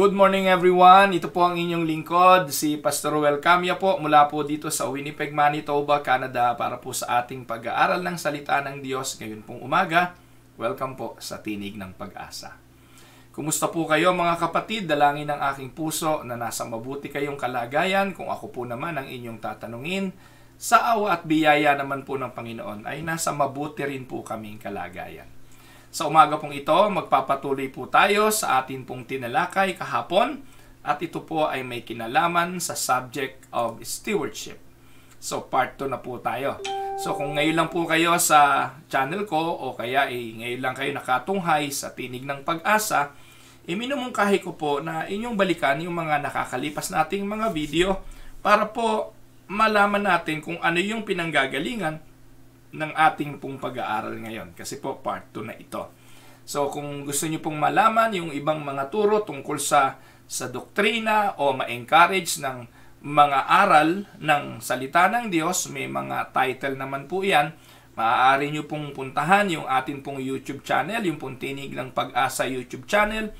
Good morning everyone. Ito po ang inyong lingkod, si Pastor Ruel Camia po mula po dito sa Winnipeg, Manitoba, Canada para po sa ating pag-aaral ng salita ng Diyos ngayon pong umaga. Welcome po sa Tinig ng Pag-asa. Kumusta po kayo mga kapatid? Dalangin ng aking puso na nasa mabuti kayong kalagayan kung ako po naman ang inyong tatanungin. Sa awa at biyaya naman po ng Panginoon ay nasa mabuti rin po kaming kalagayan. Sa umaga pong ito, magpapatuloy po tayo sa atin pong tinalakay kahapon at ito po ay may kinalaman sa subject of stewardship. So part 2 na po tayo. So kung ngayon lang po kayo sa channel ko o kaya eh, ngayon lang kayo nakatunghay sa tinig ng pag-asa, iminumungkahi eh, ko po na inyong balikan yung mga nakakalipas nating mga video para po malaman natin kung ano yung pinanggagalingan ng ating pong pag-aaral ngayon kasi po part 2 na ito. So kung gusto niyo pong malaman yung ibang mga turo tungkol sa sa doktrina o ma-encourage ng mga aral ng salita ng Diyos, may mga title naman po 'yan. Maaari niyo pong puntahan yung atin pong YouTube channel, yung pong Tinig ng Pag-asa YouTube channel,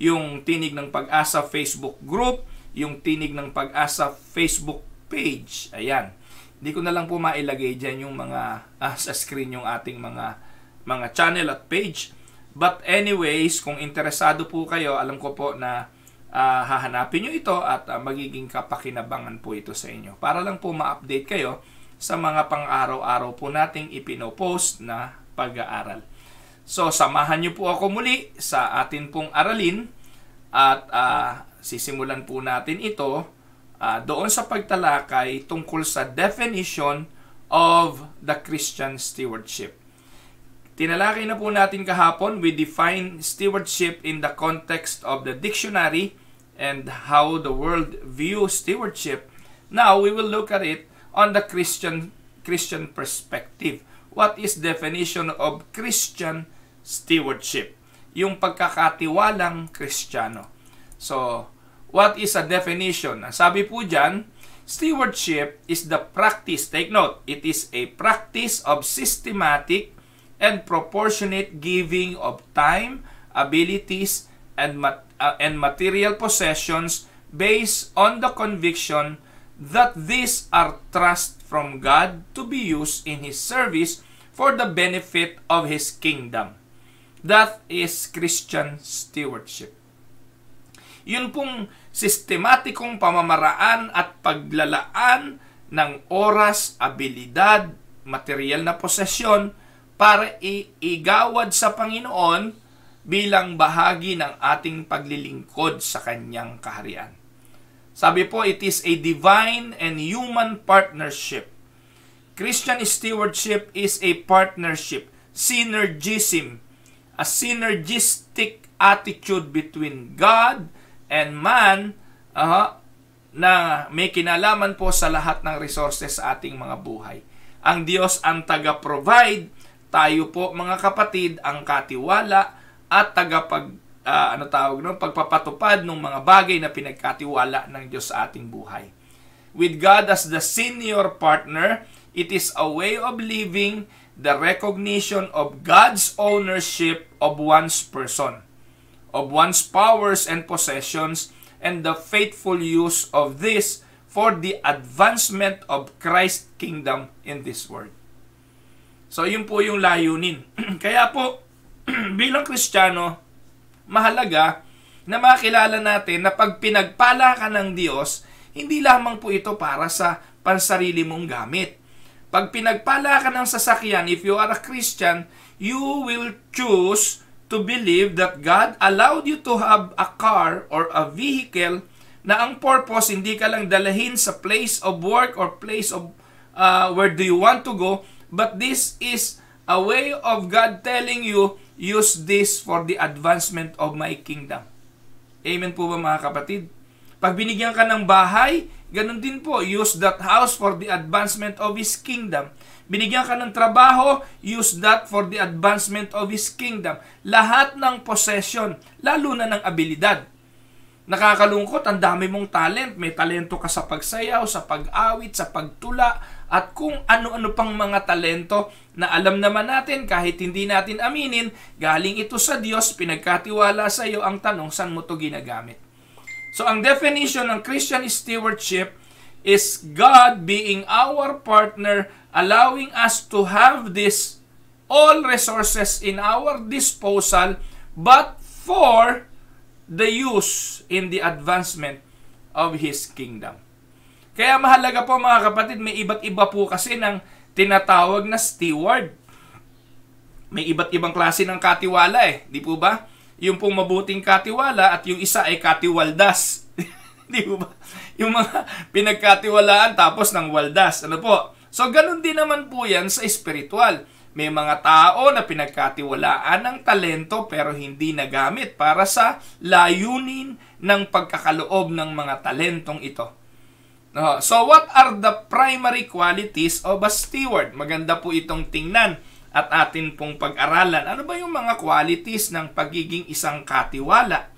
yung Tinig ng Pag-asa Facebook group, yung Tinig ng Pag-asa Facebook page. Ayan. Hindi ko na lang po mailagay diyan yung mga uh, sa screen yung ating mga mga channel at page. But anyways, kung interesado po kayo, alam ko po na uh, hahanapin nyo ito at uh, magiging kapakinabangan po ito sa inyo. Para lang po ma-update kayo sa mga pang-araw-araw po nating ipinopost na pag-aaral. So, samahan nyo po ako muli sa atin pong aralin at uh, sisimulan po natin ito uh, doon sa pagtalakay tungkol sa definition of the Christian stewardship. Tinalakay na po natin kahapon, we define stewardship in the context of the dictionary and how the world views stewardship. Now, we will look at it on the Christian Christian perspective. What is definition of Christian stewardship? Yung pagkakatiwalang Kristiyano. So, What is a definition? Ang sabi po dyan, stewardship is the practice, take note, it is a practice of systematic and proportionate giving of time, abilities, and, mat- uh, and material possessions based on the conviction that these are trust from God to be used in His service for the benefit of His kingdom. That is Christian stewardship. Yun pong sistematikong pamamaraan at paglalaan ng oras, abilidad, material na posesyon para iigawad sa Panginoon bilang bahagi ng ating paglilingkod sa Kanyang kaharian. Sabi po, it is a divine and human partnership. Christian stewardship is a partnership, synergism, a synergistic attitude between God and man uh, na may kinalaman po sa lahat ng resources sa ating mga buhay. Ang Diyos ang taga-provide, tayo po mga kapatid ang katiwala at tagapag uh, ano tawag no pagpapatupad ng mga bagay na pinagkatiwala ng Diyos sa ating buhay. With God as the senior partner, it is a way of living the recognition of God's ownership of one's person of one's powers and possessions and the faithful use of this for the advancement of Christ's kingdom in this world. So, yun po yung layunin. Kaya po, bilang Kristiyano, mahalaga na makilala natin na pag pinagpala ka ng Diyos, hindi lamang po ito para sa pansarili mong gamit. Pag pinagpala ka ng sasakyan, if you are a Christian, you will choose to believe that God allowed you to have a car or a vehicle na ang purpose hindi ka lang dalahin sa place of work or place of uh, where do you want to go but this is a way of God telling you use this for the advancement of my kingdom. Amen po ba mga kapatid? Pag binigyan ka ng bahay, ganun din po, use that house for the advancement of His kingdom. Binigyan ka ng trabaho, use that for the advancement of His kingdom. Lahat ng possession, lalo na ng abilidad. Nakakalungkot, ang dami mong talent. May talento ka sa pagsayaw, sa pag-awit, sa pagtula, at kung ano-ano pang mga talento na alam naman natin kahit hindi natin aminin, galing ito sa Diyos, pinagkatiwala sa iyo ang tanong saan mo to ginagamit. So ang definition ng Christian stewardship is God being our partner allowing us to have this all resources in our disposal but for the use in the advancement of His kingdom. Kaya mahalaga po mga kapatid, may iba't iba po kasi ng tinatawag na steward. May iba't ibang klase ng katiwala eh, di po ba? Yung pong mabuting katiwala at yung isa ay katiwaldas. di po ba? Yung mga pinagkatiwalaan tapos ng waldas. Ano po? So, ganun din naman po yan sa espiritual. May mga tao na pinagkatiwalaan ng talento pero hindi nagamit para sa layunin ng pagkakaloob ng mga talentong ito. So, what are the primary qualities of a steward? Maganda po itong tingnan at atin pong pag-aralan. Ano ba yung mga qualities ng pagiging isang katiwala?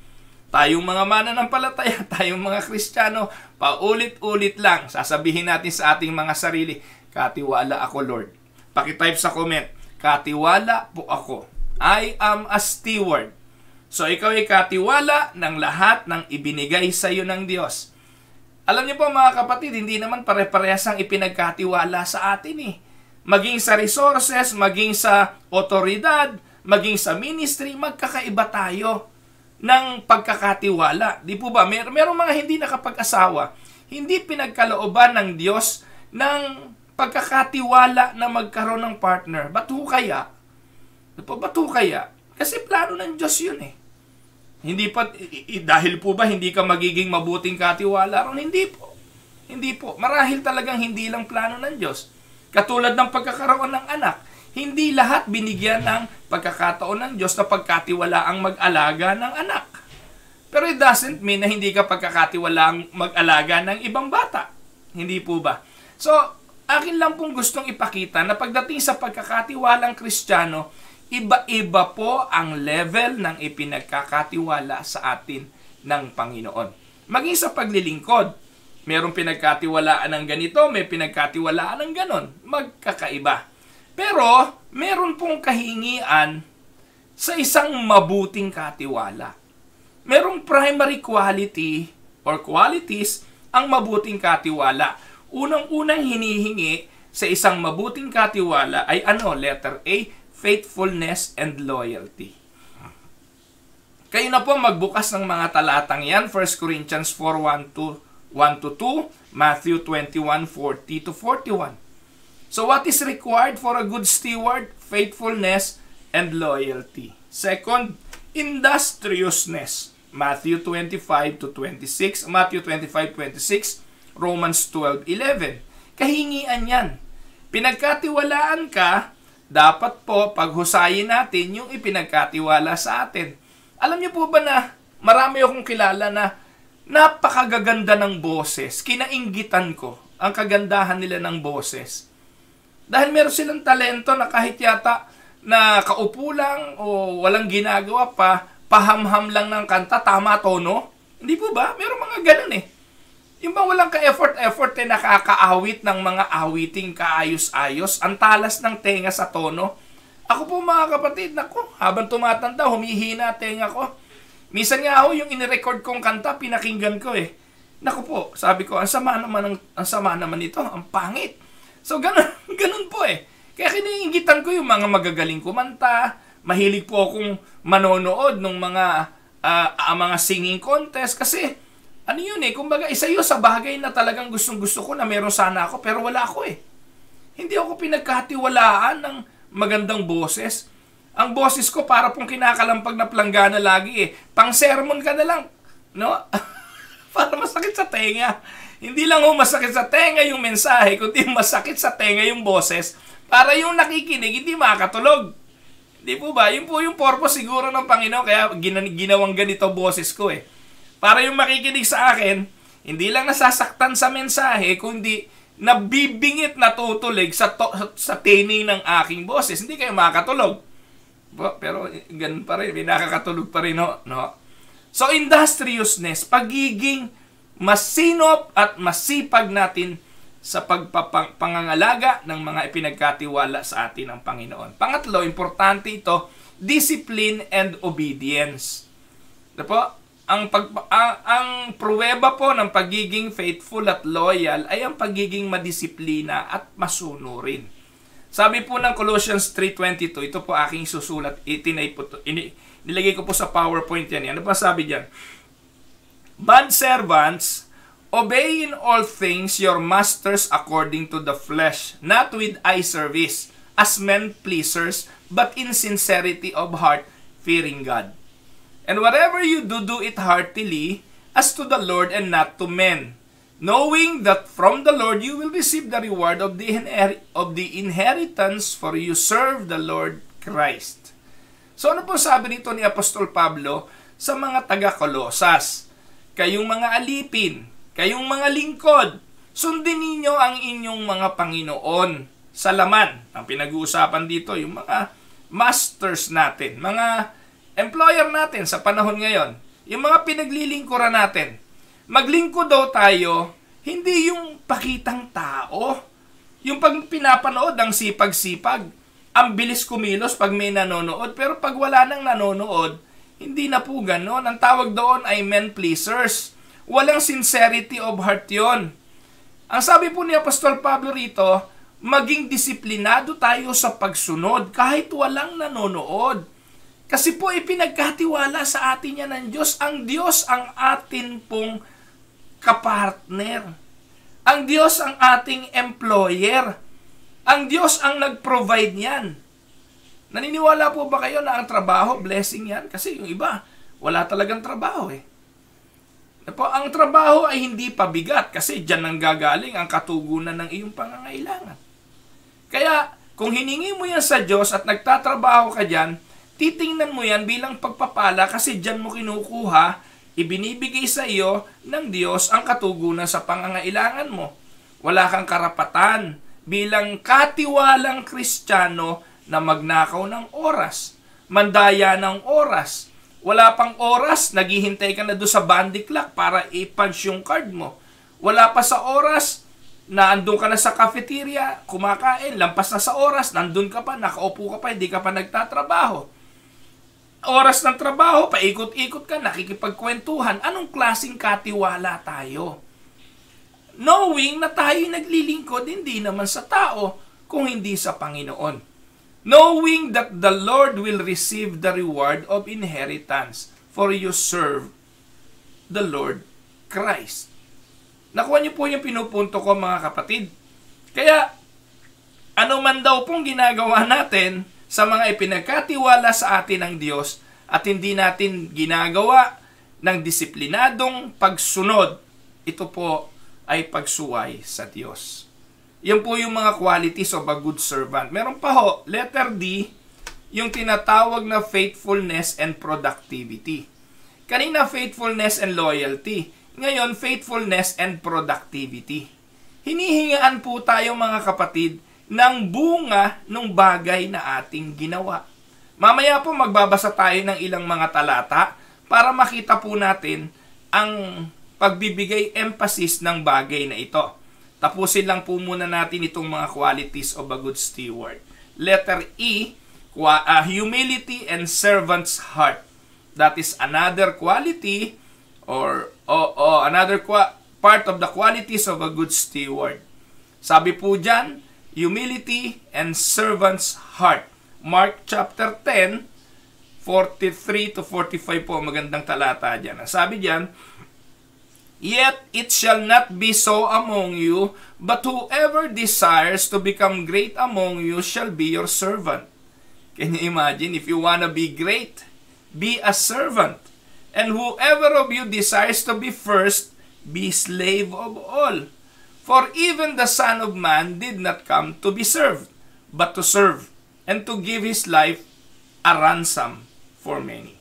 Tayong mga mananampalataya, tayong mga Kristiyano, paulit-ulit lang sasabihin natin sa ating mga sarili, Katiwala ako, Lord. Pakitype sa comment, katiwala po ako. I am a steward. So ikaw ay katiwala ng lahat ng ibinigay sa iyo ng Diyos. Alam niyo po mga kapatid, hindi naman pare-parehas ang ipinagkatiwala sa atin eh. Maging sa resources, maging sa otoridad, maging sa ministry, magkakaiba tayo ng pagkakatiwala. Di po ba? Mer merong mga hindi nakapag-asawa, hindi pinagkalooban ng Diyos ng pagkakatiwala na magkaroon ng partner. Ba't ho kaya? Diba, ba't ho kaya? Kasi plano ng Diyos yun eh. Hindi pa, dahil po ba hindi ka magiging mabuting katiwala ron? Hindi po. Hindi po. Marahil talagang hindi lang plano ng Diyos. Katulad ng pagkakaroon ng anak, hindi lahat binigyan ng pagkakataon ng Diyos na pagkatiwala ang mag-alaga ng anak. Pero it doesn't mean na hindi ka pagkakatiwala ang mag-alaga ng ibang bata. Hindi po ba? So, Akin lang pong gustong ipakita na pagdating sa pagkakatiwalang kristyano, iba-iba po ang level ng ipinagkakatiwala sa atin ng Panginoon. Maging sa paglilingkod, merong pinagkatiwalaan ng ganito, may pinagkatiwalaan ng ganon. Magkakaiba. Pero, meron pong kahingian sa isang mabuting katiwala. Merong primary quality or qualities ang mabuting katiwala. Unang-unang hinihingi sa isang mabuting katiwala ay ano? Letter A, faithfulness and loyalty. Kayo na po magbukas ng mga talatang yan. 1 Corinthians 4, 1 2, Matthew 21, 40 to 41. So what is required for a good steward? Faithfulness and loyalty. Second, industriousness. Matthew 25 to 26, Matthew 25, 26, Romans 12.11. Kahingian yan. Pinagkatiwalaan ka, dapat po paghusayin natin yung ipinagkatiwala sa atin. Alam niyo po ba na marami akong kilala na napakagaganda ng boses. Kinainggitan ko ang kagandahan nila ng boses. Dahil meron silang talento na kahit yata na kaupo lang o walang ginagawa pa, pahamham lang ng kanta, tama tono. Hindi po ba? Meron mga ganun eh. Yung bang walang ka-effort-effort eh nakakaawit ng mga awiting kaayos-ayos, ang talas ng tenga sa tono. Ako po mga kapatid, nako, habang tumatanda, humihina tenga ko. Minsan nga ako, yung inirecord kong kanta, pinakinggan ko eh. Nako po, sabi ko, ang sama naman, ang, ang sama naman ito, ang pangit. So, ganun, ganun po eh. Kaya kiniingitan ko yung mga magagaling kumanta, mahilig po akong manonood ng mga, uh, mga singing contest kasi ano yun eh, kumbaga isa yun sa bagay na talagang gustong gusto ko na meron sana ako pero wala ako eh. Hindi ako pinagkatiwalaan ng magandang boses. Ang boses ko para pong kinakalampag na planggana lagi eh. Pang sermon ka na lang. No? para masakit sa tenga. Hindi lang ho masakit sa tenga yung mensahe, kundi masakit sa tenga yung boses para yung nakikinig hindi makatulog. Di po ba? Yun po yung purpose siguro ng Panginoon kaya gina- ginawang ganito boses ko eh. Para yung makikinig sa akin, hindi lang nasasaktan sa mensahe, kundi nabibingit na tutulig sa, to, sa tining ng aking boses. Hindi kayo makakatulog. Pero ganun pa rin, may nakakatulog pa rin. No? no? So industriousness, pagiging masinop at masipag natin sa pagpangangalaga ng mga ipinagkatiwala sa atin ng Panginoon. Pangatlo, importante ito, discipline and obedience. Diba? ang pag ang, ang pruweba po ng pagiging faithful at loyal ay ang pagiging madisiplina at masunurin. Sabi po ng Colossians 3:22, ito po aking susulat, itinay po to, ini, nilagay ko po sa PowerPoint yan. Ano pa sabi diyan? Bad servants, obey in all things your masters according to the flesh, not with eye service, as men pleasers, but in sincerity of heart, fearing God. And whatever you do, do it heartily, as to the Lord and not to men, knowing that from the Lord you will receive the reward of the, of the inheritance, for you serve the Lord Christ. So ano po sabi nito ni Apostol Pablo sa mga taga-Kolosas? Kayong mga alipin, kayong mga lingkod, sundin ninyo ang inyong mga Panginoon sa laman. Ang pinag-uusapan dito, yung mga masters natin, mga employer natin sa panahon ngayon, yung mga pinaglilingkuran natin, maglingkod daw tayo, hindi yung pakitang tao. Yung pag pinapanood ang sipag-sipag, ang bilis kumilos pag may nanonood, pero pag wala nang nanonood, hindi na po ganon. Ang tawag doon ay men pleasers. Walang sincerity of heart yon. Ang sabi po ni Apostol Pablo rito, maging disiplinado tayo sa pagsunod kahit walang nanonood. Kasi po ipinagkatiwala sa atin yan ng Diyos. Ang Diyos ang atin pong kapartner. Ang Diyos ang ating employer. Ang Diyos ang nag-provide niyan. Naniniwala po ba kayo na ang trabaho, blessing yan? Kasi yung iba, wala talagang trabaho eh. Po, ang trabaho ay hindi pabigat kasi dyan ang gagaling ang katugunan ng iyong pangangailangan. Kaya, kung hiningi mo yan sa Diyos at nagtatrabaho ka dyan, titingnan mo yan bilang pagpapala kasi dyan mo kinukuha, ibinibigay sa iyo ng Diyos ang katugunan sa pangangailangan mo. Wala kang karapatan bilang katiwalang kristyano na magnakaw ng oras, mandaya ng oras. Wala pang oras, naghihintay ka na doon sa bandy clock para i-punch yung card mo. Wala pa sa oras, na andun ka na sa cafeteria, kumakain, lampas na sa oras, nandun ka pa, nakaupo ka pa, hindi ka pa nagtatrabaho oras ng trabaho, paikot-ikot ka, nakikipagkwentuhan. Anong klasing katiwala tayo? Knowing na tayo naglilingkod hindi naman sa tao, kung hindi sa Panginoon. Knowing that the Lord will receive the reward of inheritance, for you serve the Lord Christ. Nakuha niyo po yung pinupunto ko mga kapatid. Kaya, ano man daw pong ginagawa natin, sa mga ipinagkatiwala sa atin ng Diyos at hindi natin ginagawa ng disiplinadong pagsunod. Ito po ay pagsuway sa Diyos. Yan po yung mga qualities of a good servant. Meron pa ho, letter D, yung tinatawag na faithfulness and productivity. Kanina faithfulness and loyalty. Ngayon, faithfulness and productivity. Hinihingaan po tayo mga kapatid ng bunga ng bagay na ating ginawa. Mamaya po magbabasa tayo ng ilang mga talata para makita po natin ang pagbibigay emphasis ng bagay na ito. Tapusin lang po muna natin itong mga qualities of a good steward. Letter E, ah, humility and servant's heart. That is another quality or oh, oh, another part of the qualities of a good steward. Sabi po dyan, humility and servant's heart. Mark chapter 10, 43 to 45 po, magandang talata dyan. Ang sabi dyan, Yet it shall not be so among you, but whoever desires to become great among you shall be your servant. Can you imagine? If you want to be great, be a servant. And whoever of you desires to be first, be slave of all. For even the Son of Man did not come to be served, but to serve, and to give His life a ransom for many.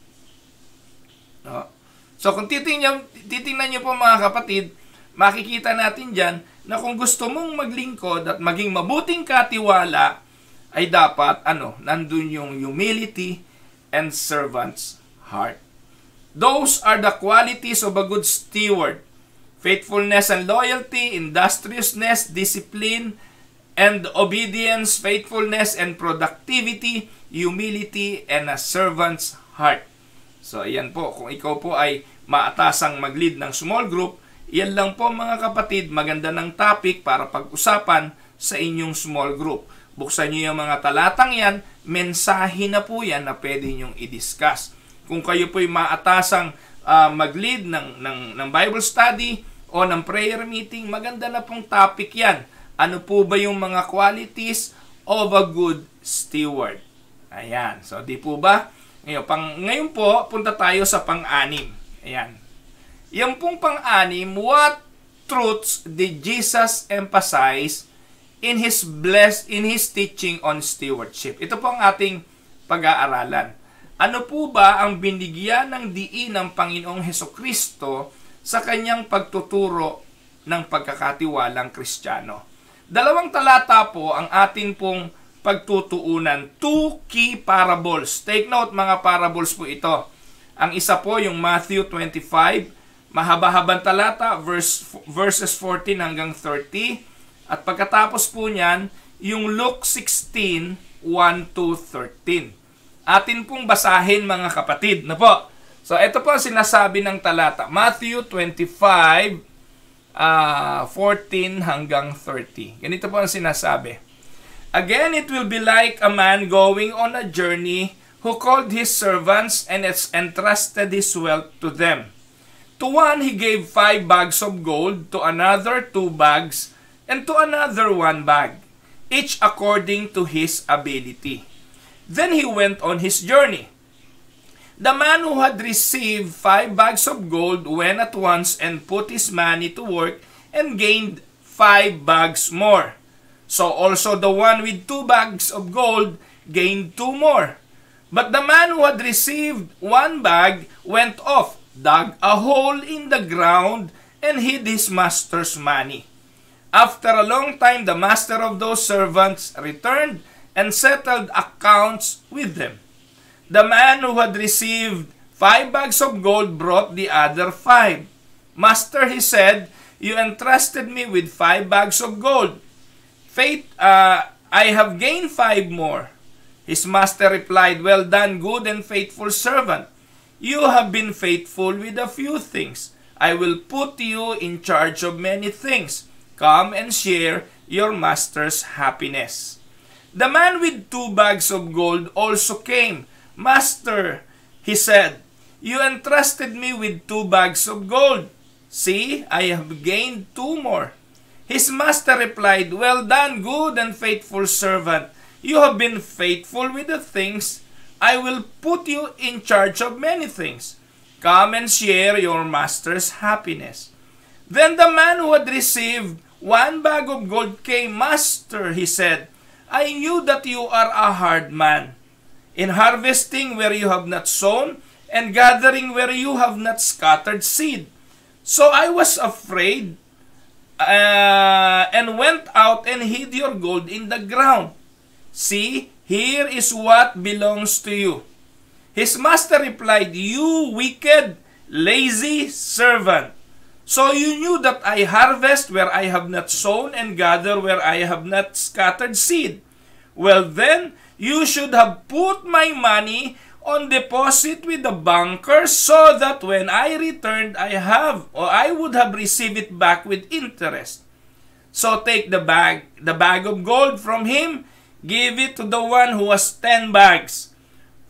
No? So kung titingnan, titingnan nyo po mga kapatid, makikita natin dyan na kung gusto mong maglingkod at maging mabuting katiwala, ay dapat, ano, nandun yung humility and servant's heart. Those are the qualities of a good steward faithfulness and loyalty, industriousness, discipline, and obedience, faithfulness and productivity, humility, and a servant's heart. So, ayan po. Kung ikaw po ay maatasang mag-lead ng small group, yan lang po mga kapatid, maganda ng topic para pag-usapan sa inyong small group. Buksan niyo yung mga talatang yan, mensahe na po yan na pwede niyong i-discuss. Kung kayo po ay maatasang uh, mag-lead ng, ng, ng Bible study o ng prayer meeting, maganda na pong topic yan. Ano po ba yung mga qualities of a good steward? Ayan. So, di po ba? Ngayon, pang, ngayon po, punta tayo sa pang-anim. Ayan. Yung pong pang-anim, what truths did Jesus emphasize in his blessed in his teaching on stewardship? Ito po ang ating pag-aaralan. Ano po ba ang binigyan ng diin ng Panginoong Heso Kristo sa kanyang pagtuturo ng pagkakatiwalang Kristiyano? Dalawang talata po ang atin pong pagtutuunan. Two key parables. Take note mga parables po ito. Ang isa po yung Matthew 25, mahaba-habang talata, verse, verses 14 hanggang 30. At pagkatapos po niyan, yung Luke 16, 1 to 13 atin pong basahin mga kapatid. Na po. So ito po ang sinasabi ng talata. Matthew 25, uh, 14 hanggang 30. Ganito po ang sinasabi. Again, it will be like a man going on a journey who called his servants and entrusted his wealth to them. To one he gave five bags of gold, to another two bags, and to another one bag, each according to his ability. Then he went on his journey. The man who had received five bags of gold went at once and put his money to work and gained five bags more. So also the one with two bags of gold gained two more. But the man who had received one bag went off, dug a hole in the ground, and hid his master's money. After a long time, the master of those servants returned and settled accounts with them. The man who had received five bags of gold brought the other five. Master, he said, you entrusted me with five bags of gold. Faith, uh, I have gained five more. His master replied, Well done, good and faithful servant. You have been faithful with a few things. I will put you in charge of many things. Come and share your master's happiness. The man with two bags of gold also came. Master, he said, you entrusted me with two bags of gold. See, I have gained two more. His master replied, Well done, good and faithful servant. You have been faithful with the things. I will put you in charge of many things. Come and share your master's happiness. Then the man who had received one bag of gold came. Master, he said, I knew that you are a hard man, in harvesting where you have not sown, and gathering where you have not scattered seed. So I was afraid uh, and went out and hid your gold in the ground. See, here is what belongs to you. His master replied, You wicked, lazy servant. So you knew that I harvest where I have not sown and gather where I have not scattered seed. Well then, you should have put my money on deposit with the banker so that when I returned, I have or I would have received it back with interest. So take the bag, the bag of gold from him, give it to the one who has 10 bags.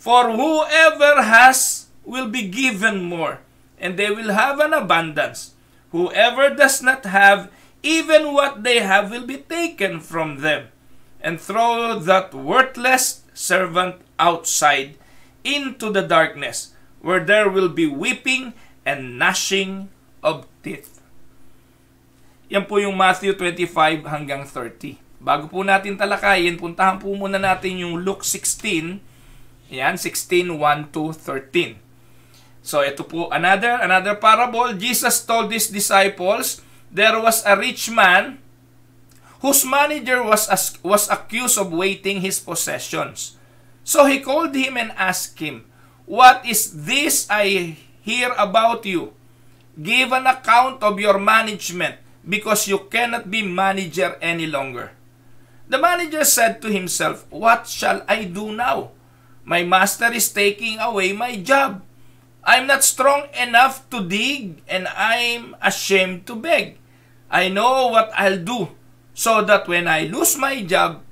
For whoever has will be given more, and they will have an abundance. Whoever does not have, even what they have will be taken from them. And throw that worthless servant outside into the darkness, where there will be weeping and gnashing of teeth. Yan po yung Matthew 25 hanggang 30. Bago po natin talakayin, puntahan po muna natin yung Luke 16. Yan, 16, 1 to 13. So ito po another another parable. Jesus told his disciples, there was a rich man whose manager was was accused of waiting his possessions. So he called him and asked him, "What is this I hear about you? Give an account of your management because you cannot be manager any longer." The manager said to himself, What shall I do now? My master is taking away my job. I'm not strong enough to dig and I'm ashamed to beg. I know what I'll do so that when I lose my job,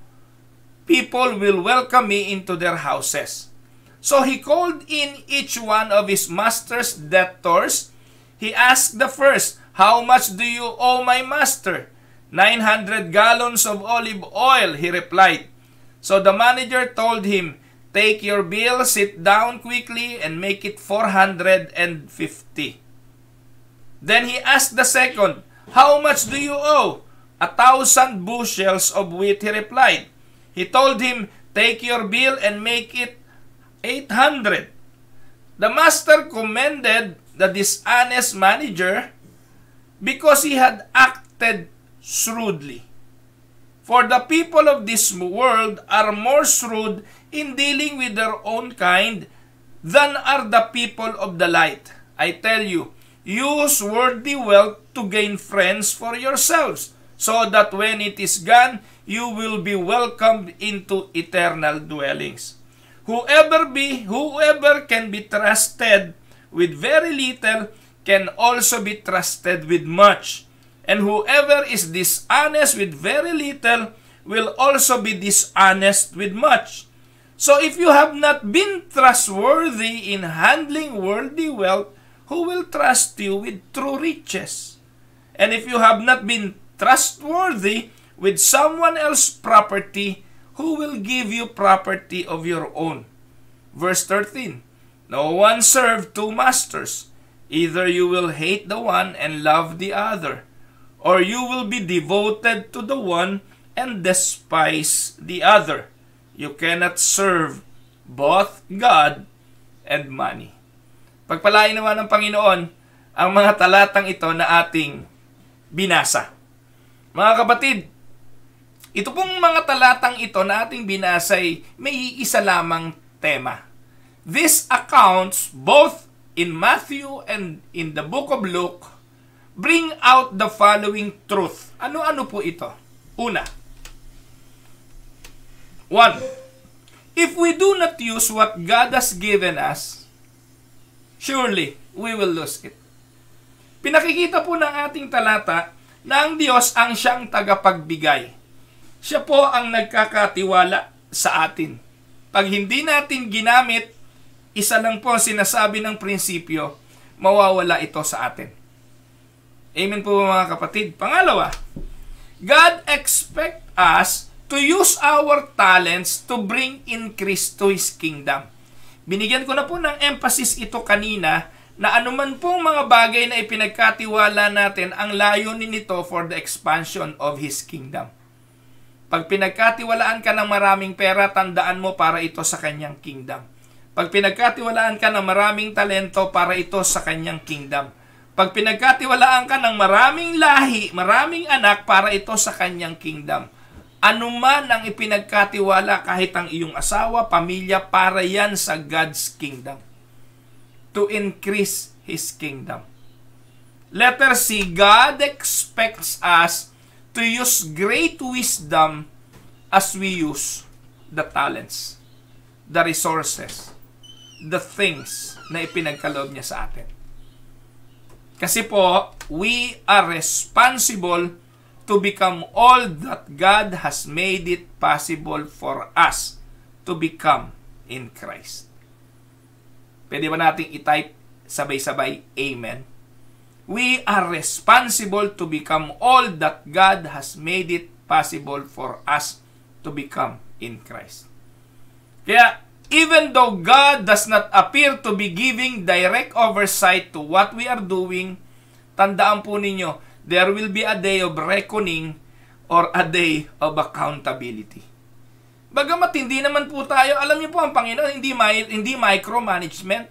people will welcome me into their houses. So he called in each one of his master's debtors. He asked the first, How much do you owe my master? 900 gallons of olive oil, he replied. So the manager told him, Take your bill, sit down quickly, and make it 450. Then he asked the second, How much do you owe? A thousand bushels of wheat, he replied. He told him, Take your bill and make it 800. The master commended the dishonest manager because he had acted shrewdly. For the people of this world are more shrewd in dealing with their own kind than are the people of the light. I tell you, use worldly wealth to gain friends for yourselves, so that when it is gone, you will be welcomed into eternal dwellings. Whoever be, whoever can be trusted with very little can also be trusted with much. And whoever is dishonest with very little will also be dishonest with much. So if you have not been trustworthy in handling worldly wealth, who will trust you with true riches? And if you have not been trustworthy with someone else's property, who will give you property of your own? Verse 13 No one serve two masters. Either you will hate the one and love the other, or you will be devoted to the one and despise the other. You cannot serve both God and money. Pagpalain naman ng Panginoon ang mga talatang ito na ating binasa. Mga kapatid, ito pong mga talatang ito na ating binasa ay may isa lamang tema. This accounts both in Matthew and in the book of Luke bring out the following truth. Ano-ano po ito? Una, One, if we do not use what God has given us, surely we will lose it. Pinakikita po ng ating talata na ang Diyos ang siyang tagapagbigay. Siya po ang nagkakatiwala sa atin. Pag hindi natin ginamit, isa lang po sinasabi ng prinsipyo, mawawala ito sa atin. Amen po mga kapatid. Pangalawa, God expect us to use our talents to bring increase to His kingdom. Binigyan ko na po ng emphasis ito kanina na anuman pong mga bagay na ipinagkatiwala natin ang layunin nito for the expansion of His kingdom. Pag pinagkatiwalaan ka ng maraming pera, tandaan mo para ito sa kanyang kingdom. Pag pinagkatiwalaan ka ng maraming talento, para ito sa kanyang kingdom. Pag pinagkatiwalaan ka ng maraming lahi, maraming anak, para ito sa kanyang kingdom Anuman ang ipinagkatiwala kahit ang iyong asawa, pamilya, para yan sa God's kingdom. To increase His kingdom. Letter C, God expects us to use great wisdom as we use the talents, the resources, the things na ipinagkaloob niya sa atin. Kasi po, we are responsible to become all that God has made it possible for us to become in Christ. Pwede ba nating i-type sabay-sabay Amen? We are responsible to become all that God has made it possible for us to become in Christ. Kaya, even though God does not appear to be giving direct oversight to what we are doing, tandaan po ninyo, There will be a day of reckoning or a day of accountability. Bagamat hindi naman po tayo, alam niyo po ang Panginoon, hindi, hindi micromanagement.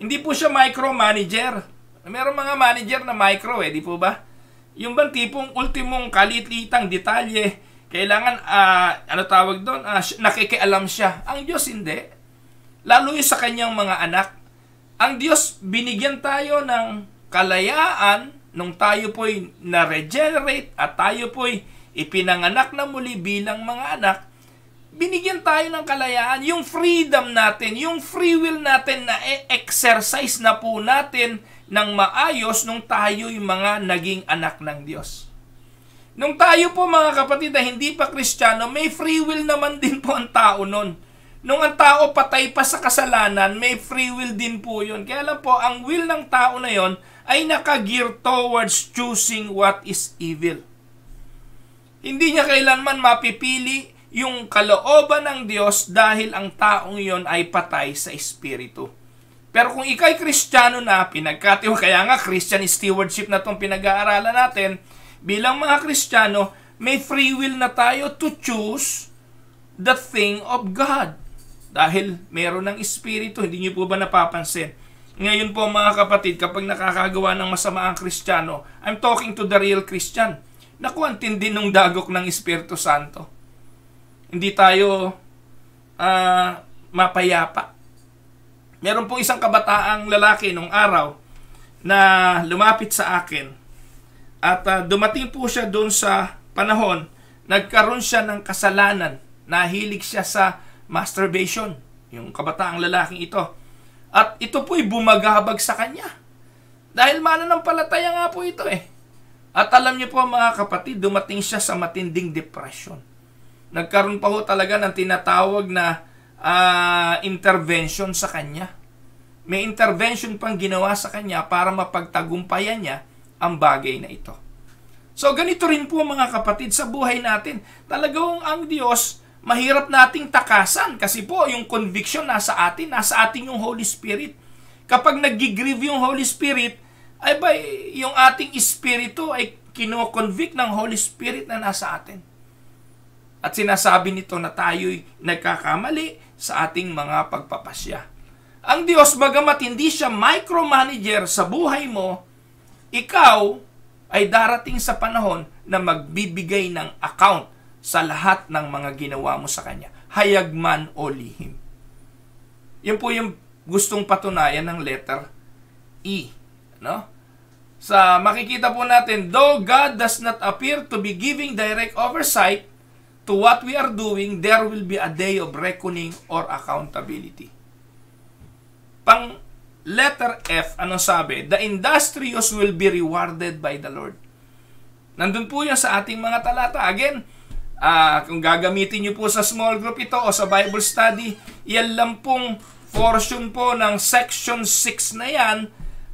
Hindi po siya micromanager. Merong mga manager na micro eh, di po ba? Yung bang tipong ultimong kalititang detalye, kailangan, uh, ano tawag doon, uh, nakikialam siya. Ang Diyos hindi. Lalo yung sa kanyang mga anak. Ang Diyos, binigyan tayo ng kalayaan nung tayo po'y na-regenerate at tayo po'y ipinanganak na muli bilang mga anak, binigyan tayo ng kalayaan, yung freedom natin, yung free will natin na exercise na po natin ng maayos nung tayo'y mga naging anak ng Diyos. Nung tayo po mga kapatid na hindi pa kristyano, may free will naman din po ang tao nun. Nung ang tao patay pa sa kasalanan, may free will din po yun. Kaya lang po, ang will ng tao na yon ay nakagear towards choosing what is evil. Hindi niya kailanman mapipili yung kalooban ng Diyos dahil ang taong yon ay patay sa espiritu. Pero kung ikay Kristiyano na, pinagkatiw, kaya nga Christian stewardship na itong pinag-aaralan natin, bilang mga Kristiyano, may free will na tayo to choose the thing of God. Dahil meron ng espiritu, hindi niyo po ba napapansin? Ngayon po mga kapatid, kapag nakakagawa ng masama ang Kristiyano, I'm talking to the real Christian. Naku, ang tindi nung dagok ng Espiritu Santo. Hindi tayo uh, mapayapa. Meron pong isang kabataang lalaki nung araw na lumapit sa akin at uh, dumating po siya doon sa panahon, nagkaroon siya ng kasalanan, nahilig siya sa masturbation, yung kabataang lalaking ito. At ito po'y bumagabag sa kanya. Dahil mananampalataya nga po ito eh. At alam niyo po mga kapatid, dumating siya sa matinding depression. Nagkaroon pa po talaga ng tinatawag na uh, intervention sa kanya. May intervention pang ginawa sa kanya para mapagtagumpayan niya ang bagay na ito. So ganito rin po mga kapatid sa buhay natin. Talagang ang Diyos mahirap nating takasan kasi po yung conviction nasa atin, nasa atin yung Holy Spirit. Kapag nag-grieve yung Holy Spirit, ay ba yung ating espiritu ay kinoconvict ng Holy Spirit na nasa atin. At sinasabi nito na tayo'y nagkakamali sa ating mga pagpapasya. Ang Diyos, bagamat hindi siya micromanager sa buhay mo, ikaw ay darating sa panahon na magbibigay ng account sa lahat ng mga ginawa mo sa kanya, hayag man o lihim. Yun po yung gustong patunayan ng letter E. No? Sa makikita po natin, though God does not appear to be giving direct oversight to what we are doing, there will be a day of reckoning or accountability. Pang letter F, ano sabi? The industrious will be rewarded by the Lord. Nandun po yun sa ating mga talata. Again, uh, kung gagamitin niyo po sa small group ito o sa Bible study, yan lang pong portion po ng section 6 na yan,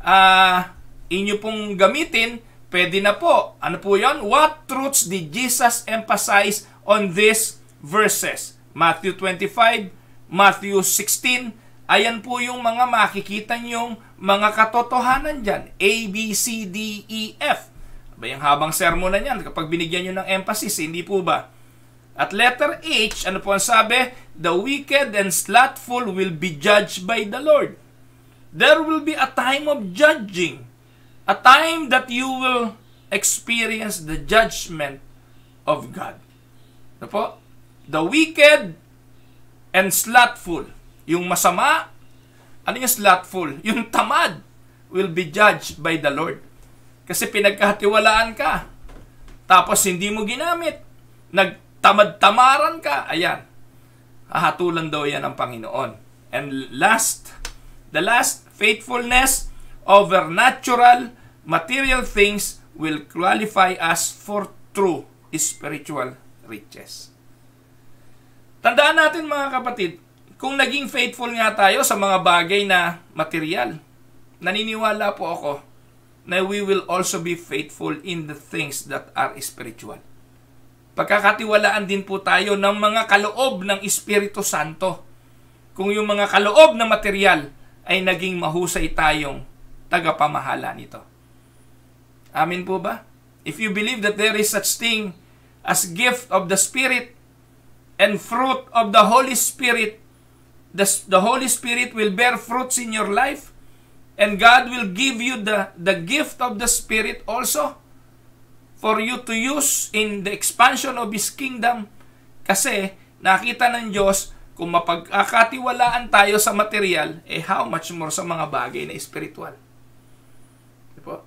uh, inyo pong gamitin, pwede na po. Ano po yon? What truths did Jesus emphasize on these verses? Matthew 25, Matthew 16, ayan po yung mga makikita nyong mga katotohanan dyan. A, B, C, D, E, F. Aba, yung habang sermon na yan, kapag binigyan nyo ng emphasis, hindi po ba? At letter H, ano po ang sabi? The wicked and slothful will be judged by the Lord. There will be a time of judging. A time that you will experience the judgment of God. Ano po? The wicked and slothful. Yung masama, ano yung slothful? Yung tamad will be judged by the Lord. Kasi pinagkatiwalaan ka. Tapos hindi mo ginamit. Nag tamad-tamaran ka, ayan, hahatulan daw yan ng Panginoon. And last, the last, faithfulness over natural, material things will qualify us for true spiritual riches. Tandaan natin mga kapatid, kung naging faithful nga tayo sa mga bagay na material, naniniwala po ako na we will also be faithful in the things that are spiritual. Pagkakatiwalaan din po tayo ng mga kaloob ng Espiritu Santo. Kung yung mga kaloob na material ay naging mahusay tayong tagapamahala nito. Amin po ba? If you believe that there is such thing as gift of the Spirit and fruit of the Holy Spirit, the, the Holy Spirit will bear fruits in your life and God will give you the, the gift of the Spirit also for you to use in the expansion of His kingdom. Kasi nakita ng Diyos kung mapagkatiwalaan tayo sa material, eh how much more sa mga bagay na spiritual. Diba?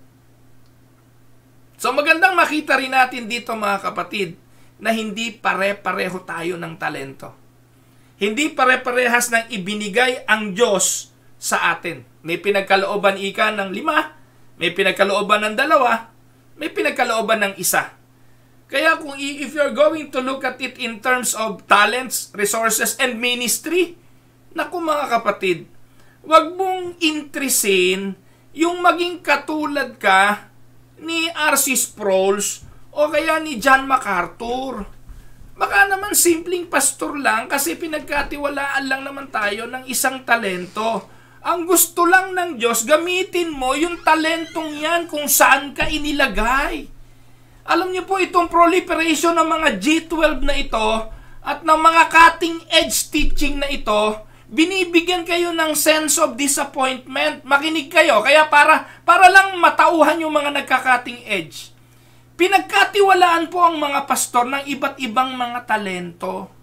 So magandang makita rin natin dito mga kapatid na hindi pare-pareho tayo ng talento. Hindi pare-parehas ng ibinigay ang Diyos sa atin. May pinagkalooban ika ng lima, may pinagkalooban ng dalawa, may pinagkalooban ng isa. Kaya kung if you're going to look at it in terms of talents, resources, and ministry, naku mga kapatid, wag mong interesin yung maging katulad ka ni R.C. Sproul's o kaya ni John MacArthur. Baka naman simpleng pastor lang kasi pinagkatiwalaan lang naman tayo ng isang talento ang gusto lang ng Diyos, gamitin mo yung talentong yan kung saan ka inilagay. Alam niyo po itong proliferation ng mga G12 na ito at ng mga cutting edge teaching na ito, binibigyan kayo ng sense of disappointment. Makinig kayo, kaya para, para lang matauhan yung mga nagka-cutting edge. Pinagkatiwalaan po ang mga pastor ng iba't ibang mga talento.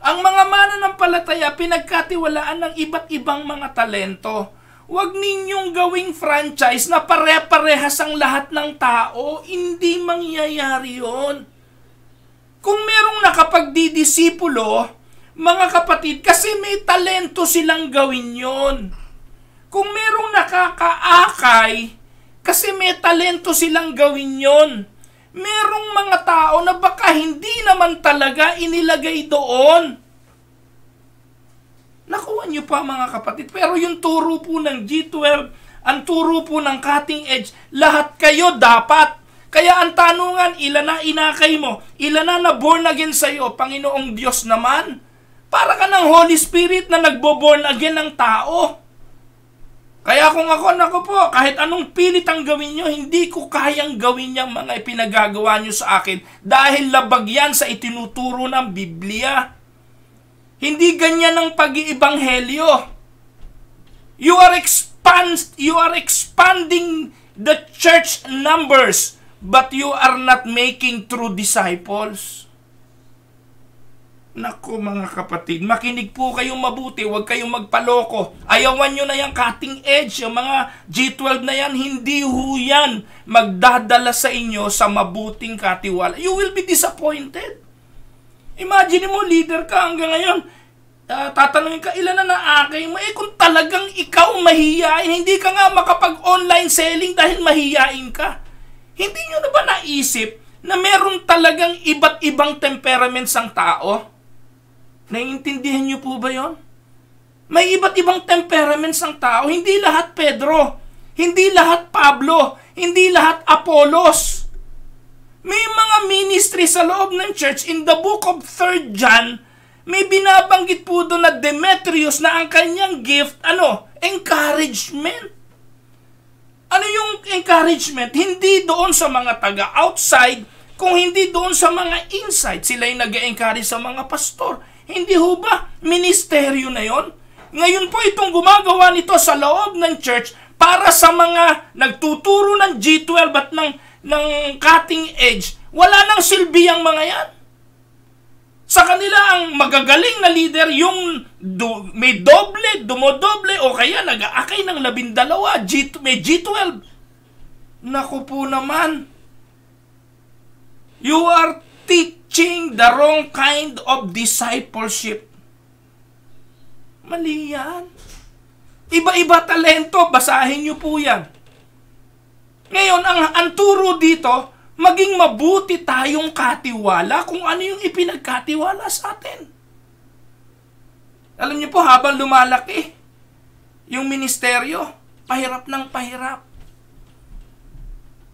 Ang mga mananampalataya pinagkatiwalaan ng iba't ibang mga talento. Huwag ninyong gawing franchise na pare-parehas ang lahat ng tao. Hindi mangyayari yon. Kung merong nakapagdidisipulo, mga kapatid, kasi may talento silang gawin yon. Kung merong nakakaakay, kasi may talento silang gawin yon merong mga tao na baka hindi naman talaga inilagay doon. Nakuha niyo pa mga kapatid. Pero yung turo po ng G12, ang turo po ng cutting edge, lahat kayo dapat. Kaya ang tanungan, ilan na inakay mo? Ilan na na born again sa iyo? Panginoong Diyos naman. Para ka ng Holy Spirit na nagbo-born again ng tao. Kaya kung ako, nako po, kahit anong pilit ang gawin nyo, hindi ko kayang gawin yung mga ipinagagawa nyo sa akin dahil labag yan sa itinuturo ng Biblia. Hindi ganyan ang pag-iibanghelyo. You are expand you are expanding the church numbers but you are not making true disciples. Nako mga kapatid, makinig po kayo mabuti, huwag kayong magpaloko. Ayawan nyo na yung cutting edge, yung mga G12 na yan, hindi ho yan magdadala sa inyo sa mabuting katiwala. You will be disappointed. Imagine mo, leader ka hanggang ngayon, uh, tatanungin ka, ilan na naakay mo? Eh kung talagang ikaw mahiyain, hindi ka nga makapag-online selling dahil mahihiyain ka. Hindi nyo na ba naisip na meron talagang iba't ibang temperaments ang tao? Naiintindihan niyo po ba yon? May iba't ibang temperaments ang tao. Hindi lahat Pedro. Hindi lahat Pablo. Hindi lahat Apolos. May mga ministry sa loob ng church. In the book of 3 John, may binabanggit po doon na Demetrius na ang kanyang gift, ano, encouragement. Ano yung encouragement? Hindi doon sa mga taga-outside, kung hindi doon sa mga inside. Sila yung nag encourage sa mga pastor. Hindi ho ba ministeryo na yon? Ngayon po itong gumagawa nito sa loob ng church para sa mga nagtuturo ng G12 at ng, ng cutting edge. Wala nang silbi ang mga yan. Sa kanila ang magagaling na leader, yung do, may doble, dumodoble, o kaya nag-aakay ng labindalawa, G, may G12. Naku po naman. You are thick teaching the wrong kind of discipleship. Mali yan. Iba-iba talento, basahin niyo po yan. Ngayon, ang, ang turo dito, maging mabuti tayong katiwala kung ano yung ipinagkatiwala sa atin. Alam niyo po, habang lumalaki, yung ministeryo, pahirap ng pahirap.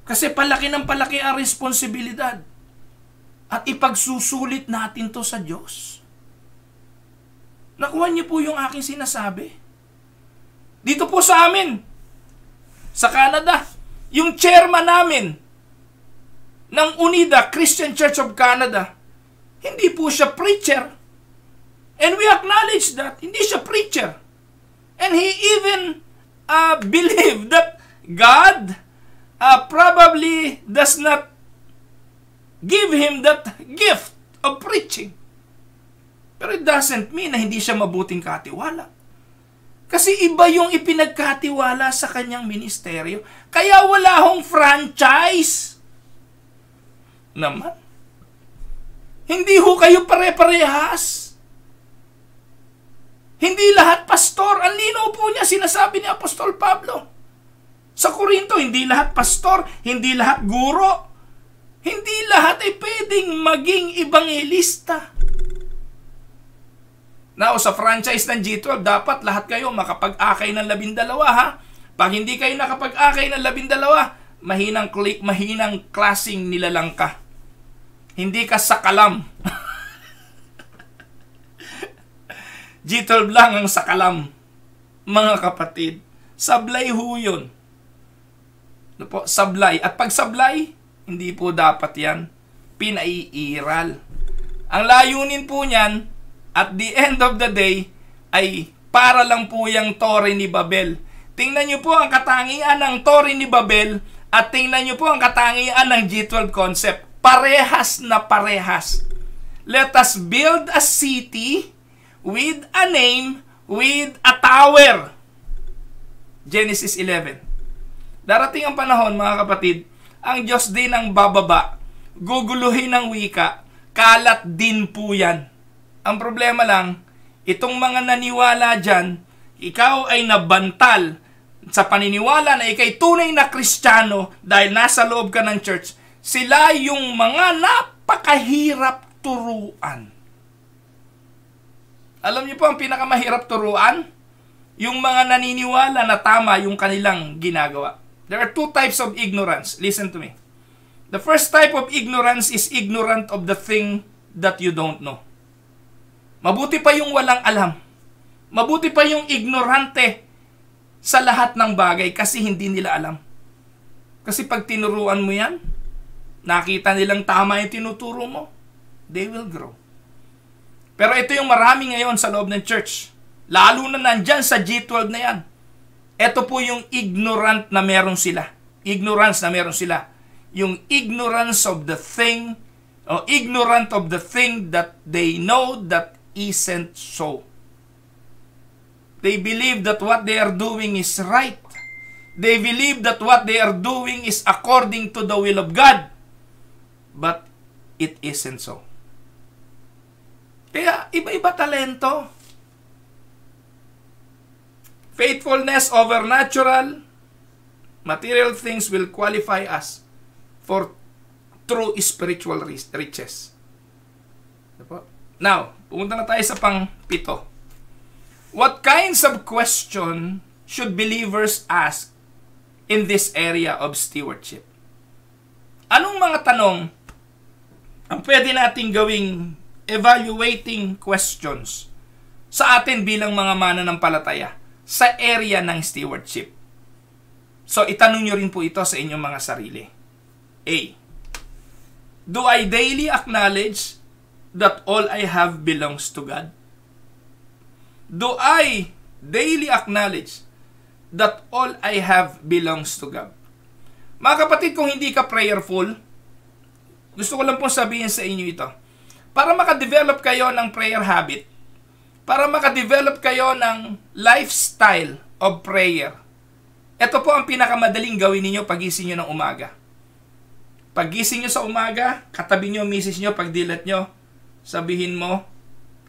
Kasi palaki ng palaki ang responsibilidad. At ipagsusulit natin to sa Diyos. Nakuha niyo po yung aking sinasabi. Dito po sa amin, sa Canada, yung chairman namin ng UNIDA, Christian Church of Canada, hindi po siya preacher. And we acknowledge that, hindi siya preacher. And he even uh, believed that God uh, probably does not Give him that gift of preaching. Pero it doesn't mean na hindi siya mabuting katiwala. Kasi iba yung ipinagkatiwala sa kanyang ministeryo. Kaya wala hong franchise. Naman. Hindi ho kayo pare-parehas. Hindi lahat pastor. Ang lino po niya sinasabi ni Apostol Pablo. Sa Korinto, hindi lahat pastor, hindi lahat guro, hindi lahat ay pwedeng maging ibangelista. Now, sa franchise ng G12, dapat lahat kayo makapag-akay ng labindalawa, ha? Pag hindi kayo nakapag-akay ng labindalawa, mahinang, click, mahinang klasing nilalang ka. Hindi ka sakalam. G12 lang ang sakalam. Mga kapatid, sablay ho yun. No po, sablay. At pag sablay, hindi po dapat yan. Pinaiiral. Ang layunin po niyan, at the end of the day, ay para lang po yung Torre ni Babel. Tingnan niyo po ang katangian ng Torre ni Babel at tingnan niyo po ang katangian ng G12 concept. Parehas na parehas. Let us build a city with a name, with a tower. Genesis 11. Darating ang panahon, mga kapatid, ang Diyos din ang bababa. Guguluhin ang wika, kalat din po yan. Ang problema lang, itong mga naniwala dyan, ikaw ay nabantal sa paniniwala na ikay tunay na kristyano dahil nasa loob ka ng church, sila yung mga napakahirap turuan. Alam niyo po ang pinakamahirap turuan? Yung mga naniniwala na tama yung kanilang ginagawa. There are two types of ignorance. Listen to me. The first type of ignorance is ignorant of the thing that you don't know. Mabuti pa yung walang alam. Mabuti pa yung ignorante sa lahat ng bagay kasi hindi nila alam. Kasi pag tinuruan mo yan, nakita nilang tama yung tinuturo mo, they will grow. Pero ito yung marami ngayon sa loob ng church. Lalo na nandyan sa G12 na yan ito po yung ignorant na meron sila. Ignorance na meron sila. Yung ignorance of the thing or ignorant of the thing that they know that isn't so. They believe that what they are doing is right. They believe that what they are doing is according to the will of God. But it isn't so. Kaya iba-iba talento. Faithfulness over natural, material things will qualify us for true spiritual riches. Now, pumunta na tayo sa pang pito. What kinds of question should believers ask in this area of stewardship? Anong mga tanong ang pwede nating gawing evaluating questions sa atin bilang mga mananampalataya? sa area ng stewardship. So, itanong nyo rin po ito sa inyong mga sarili. A. Do I daily acknowledge that all I have belongs to God? Do I daily acknowledge that all I have belongs to God? Mga kapatid, kung hindi ka prayerful, gusto ko lang pong sabihin sa inyo ito. Para maka-develop kayo ng prayer habit, para makadevelop kayo ng lifestyle of prayer. Ito po ang pinakamadaling gawin ninyo pagising nyo ng umaga. Pagising nyo sa umaga, katabi nyo, misis nyo, pagdilat nyo, sabihin mo,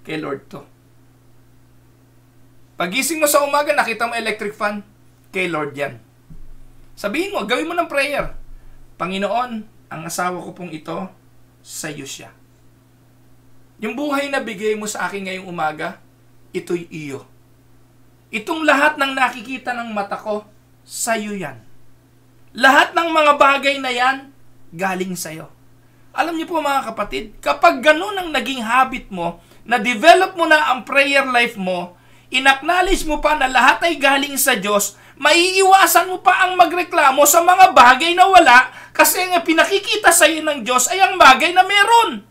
kay Lord to. Pagising mo sa umaga, nakita mo electric fan, kay Lord yan. Sabihin mo, gawin mo ng prayer. Panginoon, ang asawa ko pong ito, sa iyo siya. Yung buhay na bigay mo sa akin ngayong umaga, ito'y iyo. Itong lahat ng nakikita ng mata ko, sa'yo yan. Lahat ng mga bagay na yan, galing sa'yo. Alam niyo po mga kapatid, kapag ganun ang naging habit mo, na-develop mo na ang prayer life mo, inacknowledge mo pa na lahat ay galing sa Diyos, maiiwasan mo pa ang magreklamo sa mga bagay na wala kasi ang pinakikita sa iyo ng Diyos ay ang bagay na meron.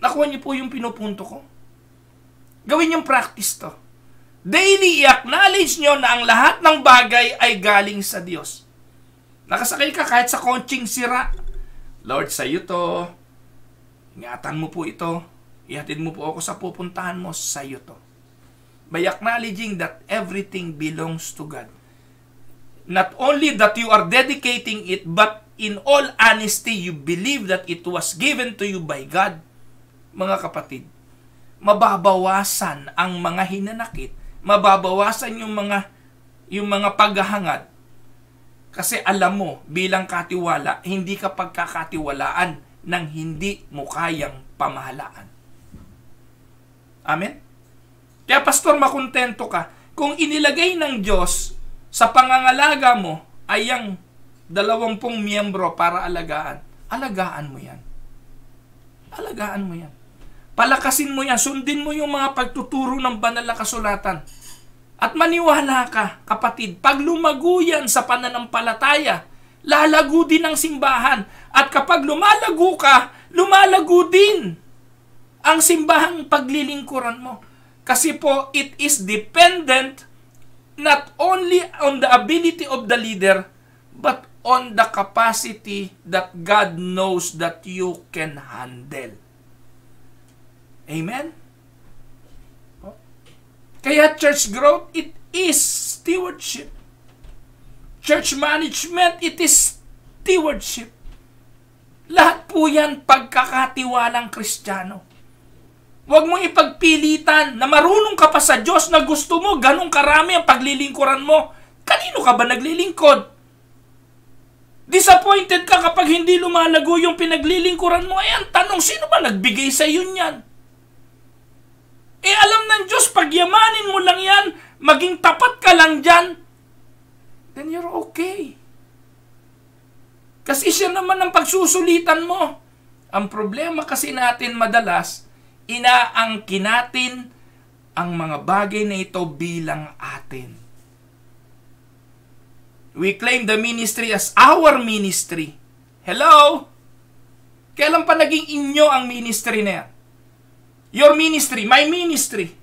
Nakuha niyo po yung pinupunto ko? Gawin yung practice to. Daily i-acknowledge nyo na ang lahat ng bagay ay galing sa Diyos. Nakasakay ka kahit sa konching sira. Lord, sa iyo to. Ingatan mo po ito. Ihatid mo po ako sa pupuntahan mo. Sa iyo to. By acknowledging that everything belongs to God. Not only that you are dedicating it, but in all honesty, you believe that it was given to you by God. Mga kapatid, mababawasan ang mga hinanakit, mababawasan yung mga yung mga paghahangad. Kasi alam mo, bilang katiwala, hindi ka pagkakatiwalaan ng hindi mo kayang pamahalaan. Amen? Kaya pastor, makontento ka kung inilagay ng Diyos sa pangangalaga mo ay ang dalawampung miyembro para alagaan. Alagaan mo yan. Alagaan mo yan. Palakasin mo yan. Sundin mo yung mga pagtuturo ng banal na kasulatan. At maniwala ka, kapatid, pag lumago yan sa pananampalataya, lalago din ang simbahan. At kapag lumalago ka, lumalago din ang simbahang paglilingkuran mo. Kasi po, it is dependent not only on the ability of the leader, but on the capacity that God knows that you can handle. Amen? Oh. Kaya church growth, it is stewardship. Church management, it is stewardship. Lahat po yan pagkakatiwalang kristyano. Huwag mong ipagpilitan na marunong ka pa sa Diyos na gusto mo, ganong karami ang paglilingkuran mo. Kanino ka ba naglilingkod? Disappointed ka kapag hindi lumalago yung pinaglilingkuran mo. Ayan, tanong, sino ba nagbigay sa iyo niyan? Eh alam ng Diyos, yamanin mo lang yan, maging tapat ka lang dyan, then you're okay. Kasi siya naman ang pagsusulitan mo. Ang problema kasi natin madalas, inaangkin natin ang mga bagay na ito bilang atin. We claim the ministry as our ministry. Hello? Kailan pa naging inyo ang ministry na yan? Your ministry, my ministry.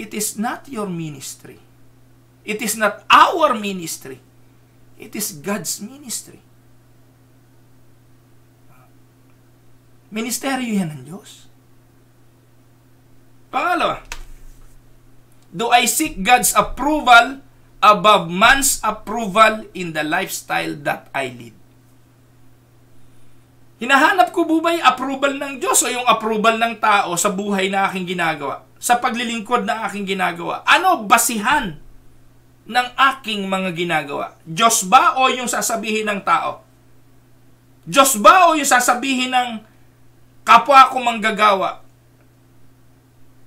It is not your ministry. It is not our ministry. It is God's ministry. Ministeryo yan ng Diyos. Pangalawa, Do I seek God's approval above man's approval in the lifestyle that I lead? Hinahanap ko po ba yung approval ng Diyos o yung approval ng tao sa buhay na aking ginagawa? Sa paglilingkod na aking ginagawa? Ano basihan ng aking mga ginagawa? Diyos ba o yung sasabihin ng tao? Diyos ba o yung sasabihin ng kapwa ko manggagawa?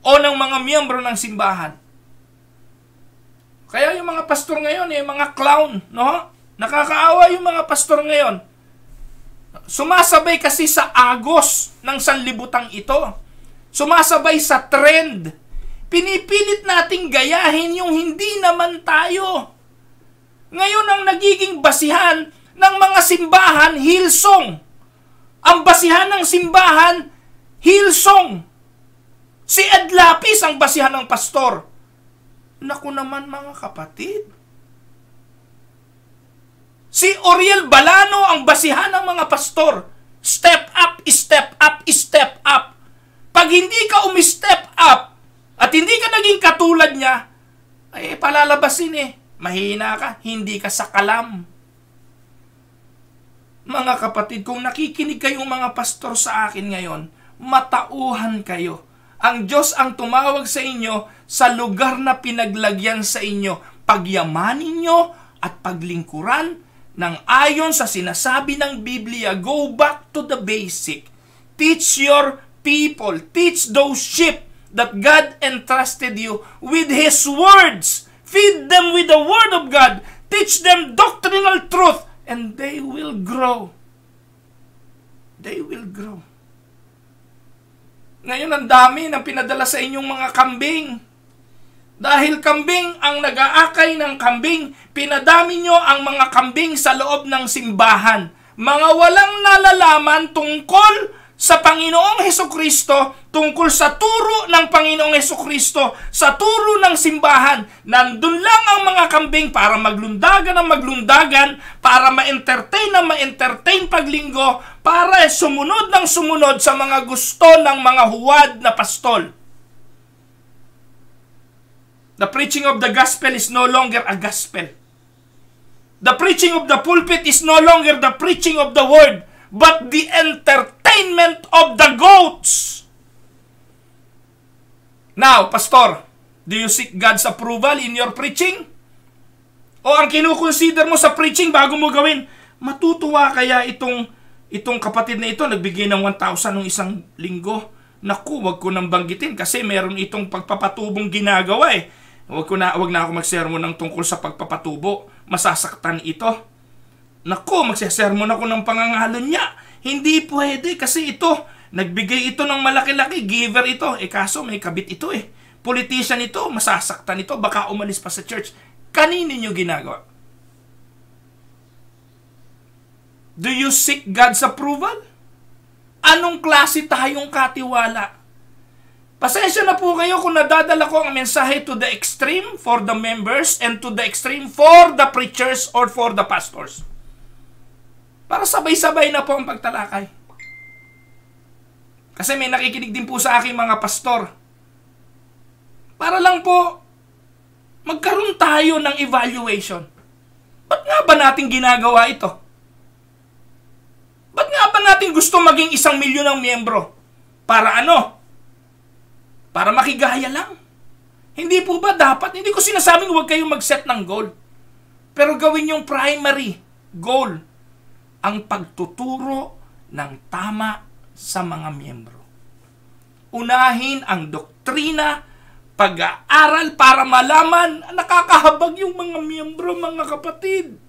O ng mga miyembro ng simbahan? Kaya yung mga pastor ngayon, eh, mga clown, no? Nakakaawa yung mga pastor ngayon Sumasabay kasi sa agos ng sanlibutan ito. Sumasabay sa trend. Pinipilit nating gayahin yung hindi naman tayo. Ngayon ang nagiging basihan ng mga simbahan, Hillsong. Ang basihan ng simbahan, Hillsong. Si Ed Lapis ang basihan ng pastor. Naku naman mga kapatid. Si Oriel Balano ang basihan ng mga pastor. Step up, step up, step up. Pag hindi ka umi-step up at hindi ka naging katulad niya, ay palalabasin eh. Mahina ka, hindi ka sakalam. Mga kapatid, kung nakikinig kayong mga pastor sa akin ngayon, matauhan kayo. Ang Diyos ang tumawag sa inyo sa lugar na pinaglagyan sa inyo. Pagyamanin nyo at paglingkuran nang ayon sa sinasabi ng Biblia, go back to the basic. Teach your people, teach those sheep that God entrusted you with His words. Feed them with the Word of God. Teach them doctrinal truth and they will grow. They will grow. Ngayon, ang dami ng pinadala sa inyong mga kambing. Dahil kambing ang nag-aakay ng kambing, pinadami nyo ang mga kambing sa loob ng simbahan. Mga walang nalalaman tungkol sa Panginoong Heso Kristo, tungkol sa turo ng Panginoong Heso Kristo, sa turo ng simbahan. Nandun lang ang mga kambing para maglundagan ng maglundagan, para ma-entertain ang ma-entertain paglinggo, para sumunod ng sumunod sa mga gusto ng mga huwad na pastol. The preaching of the gospel is no longer a gospel. The preaching of the pulpit is no longer the preaching of the word, but the entertainment of the goats. Now, pastor, do you seek God's approval in your preaching? O ang kinukonsider mo sa preaching bago mo gawin, matutuwa kaya itong itong kapatid na ito nagbigay ng 1,000 ng isang linggo? Naku, wag ko nang banggitin kasi meron itong pagpapatubong ginagawa eh Huwag ko na, wag na ako magsermon ng tungkol sa pagpapatubo. Masasaktan ito. Nako, magsesermon ako ng pangangalan niya. Hindi pwede kasi ito, nagbigay ito ng malaki-laki, giver ito. Eh kaso may kabit ito eh. Politician ito, masasaktan ito, baka umalis pa sa church. Kanino niyo ginagawa? Do you seek God's approval? Anong klase tayong katiwala? Pasensya na po kayo kung nadadala ko ang mensahe to the extreme for the members and to the extreme for the preachers or for the pastors. Para sabay-sabay na po ang pagtalakay. Kasi may nakikinig din po sa aking mga pastor. Para lang po magkaroon tayo ng evaluation. Ba't nga ba natin ginagawa ito? Ba't nga ba natin gusto maging isang milyon ng miyembro? Para ano? Para makigaya lang. Hindi po ba dapat? Hindi ko sinasabing huwag kayong mag-set ng goal. Pero gawin yung primary goal ang pagtuturo ng tama sa mga miyembro. Unahin ang doktrina, pag-aaral para malaman, nakakahabag yung mga miyembro, mga kapatid.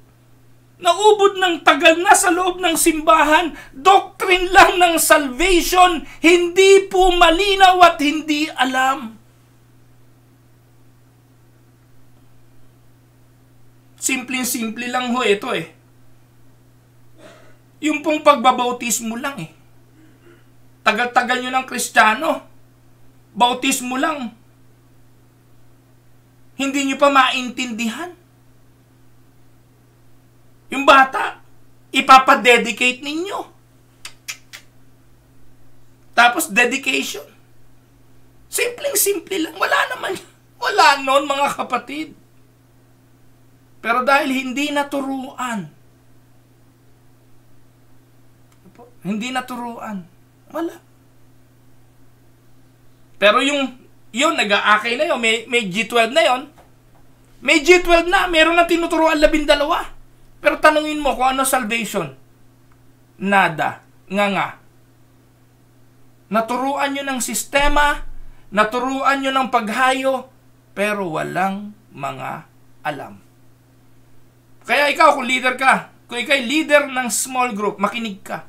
Naubod ng tagal na sa loob ng simbahan, doctrine lang ng salvation, hindi po malinaw at hindi alam. Simpleng-simple lang ho ito eh. Yung pong pagbabautismo lang eh. Tagal-tagal nyo ng kristyano. Bautismo lang. Hindi nyo pa maintindihan yung bata, ipapadedicate ninyo. Tapos dedication. Simpleng-simple lang. Wala naman. Wala noon mga kapatid. Pero dahil hindi naturuan, hindi naturuan, wala. Pero yung, yun, nag-aakay na yun, may, may G12 na yon may G12 na, meron na tinuturuan labindalawa. Pero tanungin mo kung ano salvation. Nada. Nga nga. Naturuan nyo ng sistema, naturuan nyo ng paghayo, pero walang mga alam. Kaya ikaw, kung leader ka, kung ikay leader ng small group, makinig ka.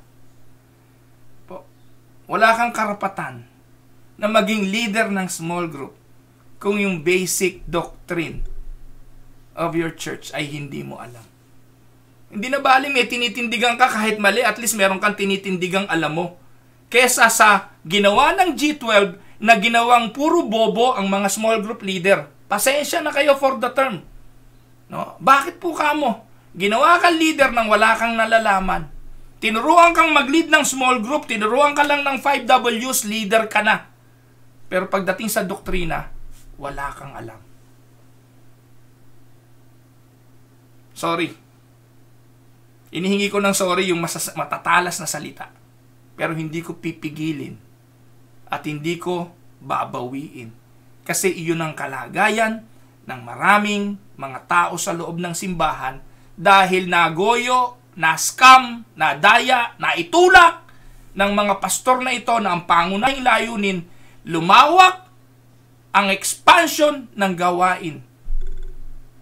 Po, wala kang karapatan na maging leader ng small group kung yung basic doctrine of your church ay hindi mo alam. Hindi na bali may tinitindigan ka kahit mali, at least meron kang tinitindigang alam mo. Kesa sa ginawa ng G12 na ginawang puro bobo ang mga small group leader. Pasensya na kayo for the term. No? Bakit po kamo? Ginawa kang leader nang wala kang nalalaman. Tinuruan kang mag-lead ng small group, tinuruan ka lang ng 5Ws, leader ka na. Pero pagdating sa doktrina, wala kang alam. Sorry, Inihingi ko ng sorry yung masas- matatalas na salita. Pero hindi ko pipigilin. At hindi ko babawiin. Kasi iyon ang kalagayan ng maraming mga tao sa loob ng simbahan dahil nagoyo, na-scam, na daya, na itulak ng mga pastor na ito na ang pangunahing layunin lumawak ang expansion ng gawain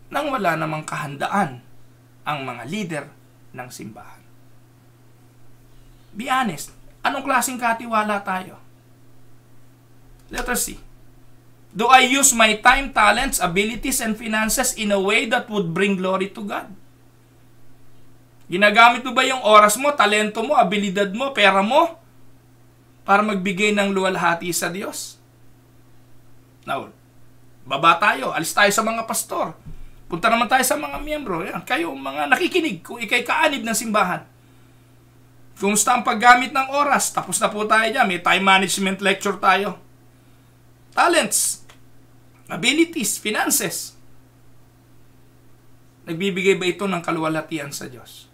nang wala namang kahandaan ang mga leader ng simbahan. Be honest, anong klaseng katiwala tayo? Let us see. Do I use my time, talents, abilities, and finances in a way that would bring glory to God? Ginagamit mo ba yung oras mo, talento mo, abilidad mo, pera mo para magbigay ng luwalhati sa Diyos? Now, baba tayo, alis tayo sa mga pastor. Punta naman tayo sa mga miyembro. Yan, kayo mga nakikinig kung ikay kaanib ng simbahan. Kumusta ang paggamit ng oras? Tapos na po tayo dyan. May time management lecture tayo. Talents, abilities, finances. Nagbibigay ba ito ng kaluwalhatian sa Diyos?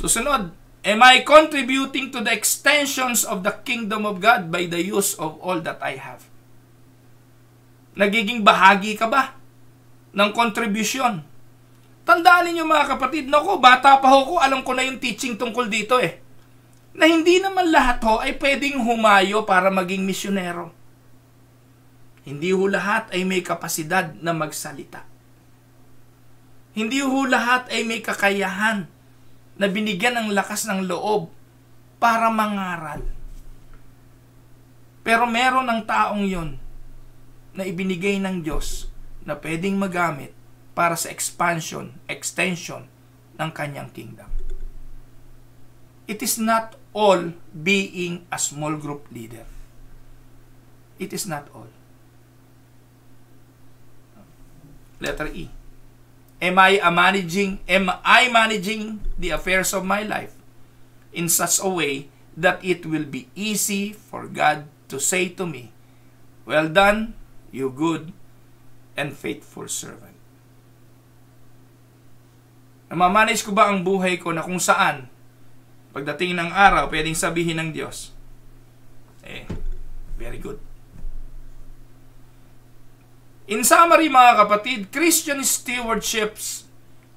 Susunod, Am I contributing to the extensions of the kingdom of God by the use of all that I have? Nagiging bahagi ka ba ng contribution. Tandaan ninyo mga kapatid, nako, bata pa ho ko, alam ko na yung teaching tungkol dito eh. Na hindi naman lahat ho ay pwedeng humayo para maging misyonero. Hindi ho lahat ay may kapasidad na magsalita. Hindi ho lahat ay may kakayahan na binigyan ng lakas ng loob para mangaral. Pero meron ng taong yon na ibinigay ng Diyos na pwedeng magamit para sa expansion, extension ng kanyang kingdom. It is not all being a small group leader. It is not all. Letter E. Am I a managing am I managing the affairs of my life in such a way that it will be easy for God to say to me, "Well done, you good and faithful servant. Namamanage ko ba ang buhay ko na kung saan pagdating ng araw pwedeng sabihin ng Diyos, eh, very good. In summary mga kapatid, Christian stewardships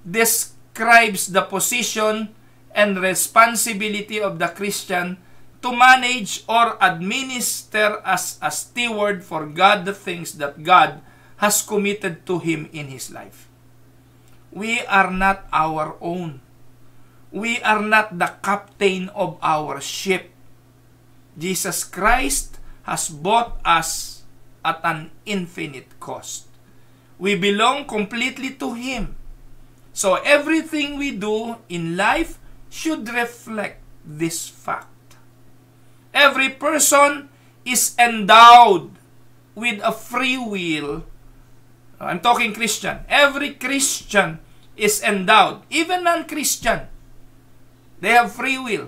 describes the position and responsibility of the Christian to manage or administer as a steward for God the things that God has committed to Him in His life. We are not our own. We are not the captain of our ship. Jesus Christ has bought us at an infinite cost. We belong completely to Him. So everything we do in life should reflect this fact. Every person is endowed with a free will I'm talking Christian. Every Christian is endowed, even non-Christian. They have free will.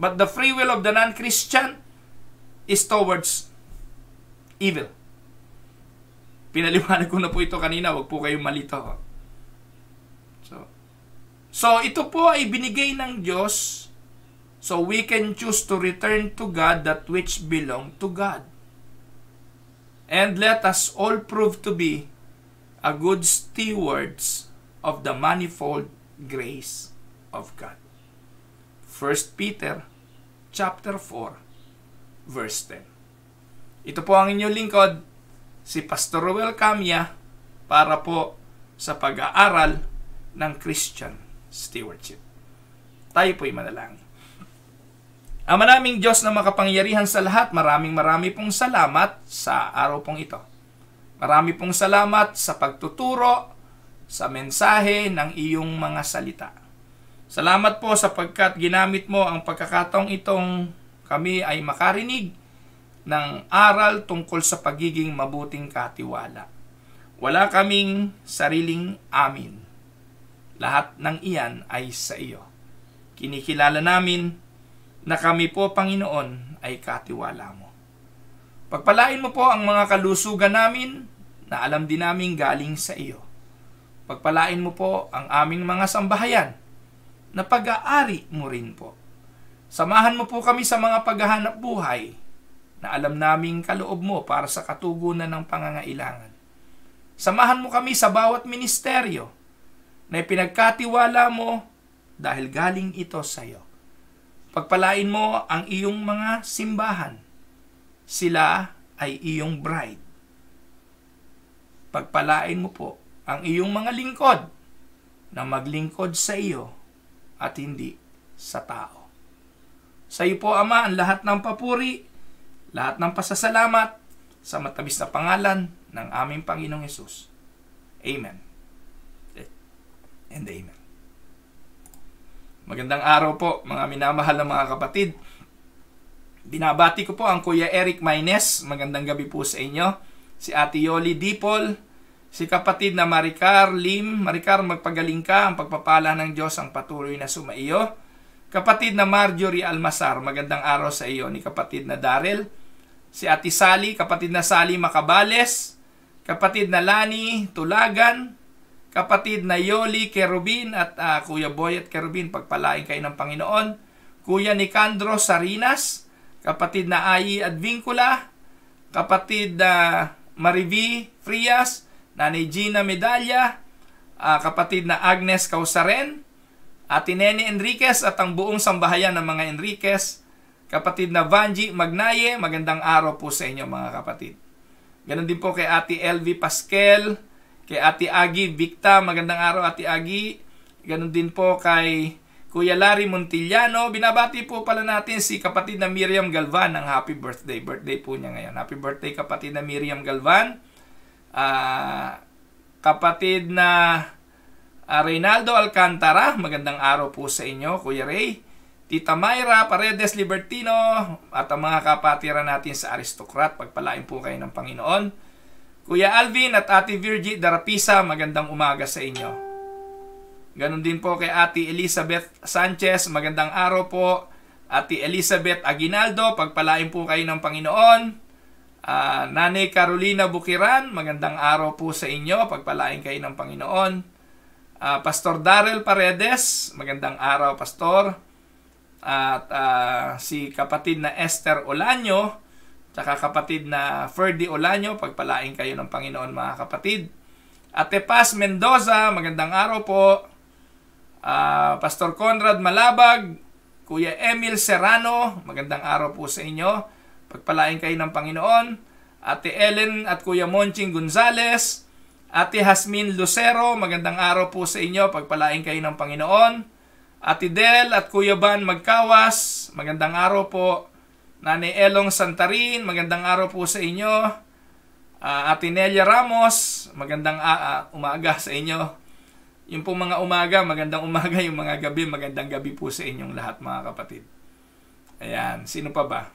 But the free will of the non-Christian is towards evil. Pinaliwanag ko na po ito kanina, wag po kayong malito. So, so ito po ay binigay ng Diyos so we can choose to return to God that which belong to God. And let us all prove to be a good stewards of the manifold grace of God. 1 Peter chapter 4 verse 10. Ito po ang inyong lingkod, si Pastor Ruel Camia para po sa pag-aaral ng Christian stewardship. Tayo po'y manalangin. Ama naming Diyos na makapangyarihan sa lahat, maraming marami pong salamat sa araw pong ito. Marami pong salamat sa pagtuturo sa mensahe ng iyong mga salita. Salamat po sapagkat ginamit mo ang pagkakataong itong kami ay makarinig ng aral tungkol sa pagiging mabuting katiwala. Wala kaming sariling amin. Lahat ng iyan ay sa iyo. Kinikilala namin na kami po, Panginoon, ay katiwala mo. Pagpalain mo po ang mga kalusugan namin, na alam din naming galing sa iyo. Pagpalain mo po ang aming mga sambahayan na pag-aari mo rin po. Samahan mo po kami sa mga paghahanap buhay na alam naming kaloob mo para sa katugunan ng pangangailangan. Samahan mo kami sa bawat ministeryo na ipinagkatiwala mo dahil galing ito sa iyo. Pagpalain mo ang iyong mga simbahan. Sila ay iyong bride pagpalain mo po ang iyong mga lingkod na maglingkod sa iyo at hindi sa tao. Sa iyo po, Ama, ang lahat ng papuri, lahat ng pasasalamat sa matamis na pangalan ng aming Panginoong Yesus. Amen. And amen. Magandang araw po, mga minamahal na mga kapatid. Binabati ko po ang Kuya Eric Maynes. Magandang gabi po sa inyo si Ate Yoli Dipol, si kapatid na Maricar Lim. Maricar, magpagaling ka. Ang pagpapala ng Diyos ang patuloy na sumaiyo. Kapatid na Marjorie Almasar, magandang araw sa iyo. Ni kapatid na Daryl. Si Ate Sally, kapatid na Sally Makabales. Kapatid na Lani Tulagan. Kapatid na Yoli Kerubin at uh, Kuya Boy at Kerubin, pagpalain kayo ng Panginoon. Kuya Nicandro Sarinas. Kapatid na Ai Advincula. Kapatid na... Uh, Marivi Frias, Nanay Gina Medalla, uh, ah, kapatid na Agnes Causaren, Ate Nene Enriquez at ang buong sambahayan ng mga Enriquez, kapatid na Vanji Magnaye, magandang araw po sa inyo mga kapatid. Ganon din po kay Ate LV Pascal, kay Ate Agi Victa, magandang araw Ate Agi. Ganon din po kay Kuya Larry Montillano. Binabati po pala natin si kapatid na Miriam Galvan ng happy birthday. Birthday po niya ngayon. Happy birthday kapatid na Miriam Galvan. Uh, kapatid na uh, Reynaldo Alcantara. Magandang araw po sa inyo, Kuya Ray. Tita Mayra Paredes Libertino at ang mga kapatiran natin sa Aristocrat, Pagpalain po kayo ng Panginoon. Kuya Alvin at Ate Virgie Darapisa, magandang umaga sa inyo. Ganon din po kay Ate Elizabeth Sanchez. Magandang araw po. Ate Elizabeth Aguinaldo, pagpalain po kayo ng Panginoon. Uh, Nanay Carolina Bukiran, magandang araw po sa inyo. Pagpalain kayo ng Panginoon. Uh, Pastor Daryl Paredes, magandang araw, Pastor. At uh, si kapatid na Esther Olanyo, tsaka kapatid na Ferdy Olanyo, pagpalain kayo ng Panginoon mga kapatid. Ate Paz Mendoza, magandang araw po uh, Pastor Conrad Malabag, Kuya Emil Serrano, magandang araw po sa inyo. Pagpalain kayo ng Panginoon. Ate Ellen at Kuya Monching Gonzales, Ate Hasmin Lucero, magandang araw po sa inyo. Pagpalain kayo ng Panginoon. Ate Del at Kuya Ban Magkawas, magandang araw po. Nani Elong Santarin, magandang araw po sa inyo. Uh, Ate Nelia Ramos, magandang uh, umaga sa inyo. Yung pong mga umaga, magandang umaga. Yung mga gabi, magandang gabi po sa inyong lahat mga kapatid. Ayan, sino pa ba?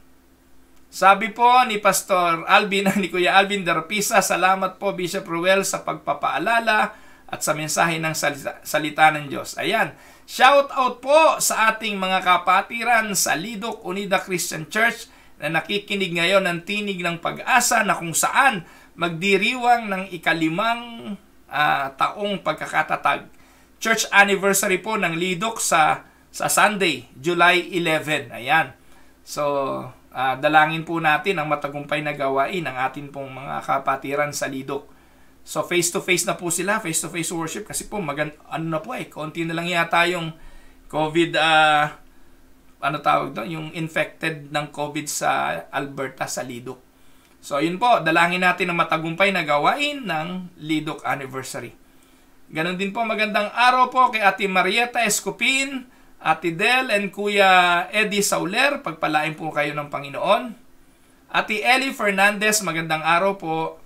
Sabi po ni Pastor Alvin, ni Kuya Alvin Darpisa, salamat po Bishop Ruel sa pagpapaalala at sa mensahe ng salita, salita ng Diyos. Ayan, shout out po sa ating mga kapatiran sa Lidok Unida Christian Church na nakikinig ngayon ng tinig ng pag-asa na kung saan magdiriwang ng ikalimang uh, taong pagkakatatag. Church anniversary po ng Lidok sa sa Sunday, July 11. Ayan. So, uh, dalangin po natin ang matagumpay na gawain ng atin pong mga kapatiran sa Lidok. So, face-to-face na po sila, face-to-face worship kasi po, magan ano na po eh, konti na lang yata yung COVID, uh, ano tawag doon, yung infected ng COVID sa Alberta, sa Lidok. So, yun po, dalangin natin ang matagumpay na gawain ng Lidok Anniversary. Ganon din po, magandang araw po kay Ate Marieta Escopin, Ate Del, and Kuya Eddie Sauler. Pagpalain po kayo ng Panginoon. Ate Ellie Fernandez, magandang araw po.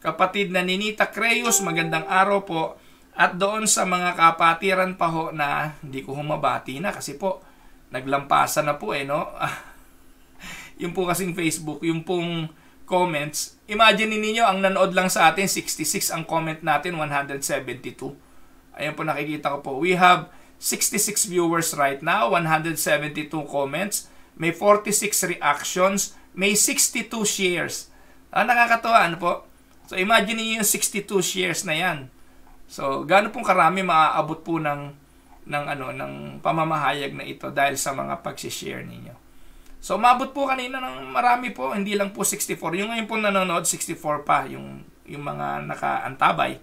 Kapatid na Ninita Creus, magandang araw po. At doon sa mga kapatiran pa ho na hindi ko humabati na kasi po, naglampasan na po eh, no? yung po kasing Facebook, yung pong comments. Imagine ninyo ang nanood lang sa atin, 66 ang comment natin, 172. Ayan po nakikita ko po. We have 66 viewers right now, 172 comments, may 46 reactions, may 62 shares. Ah, nakakatawa, ano po? So, imagine niyo yung 62 shares na yan. So, gaano pong karami maaabot po ng, ng, ano, ng pamamahayag na ito dahil sa mga pagsishare ninyo. So, umabot po kanina ng marami po, hindi lang po 64. Yung ngayon po nanonood, 64 pa yung, yung mga nakaantabay.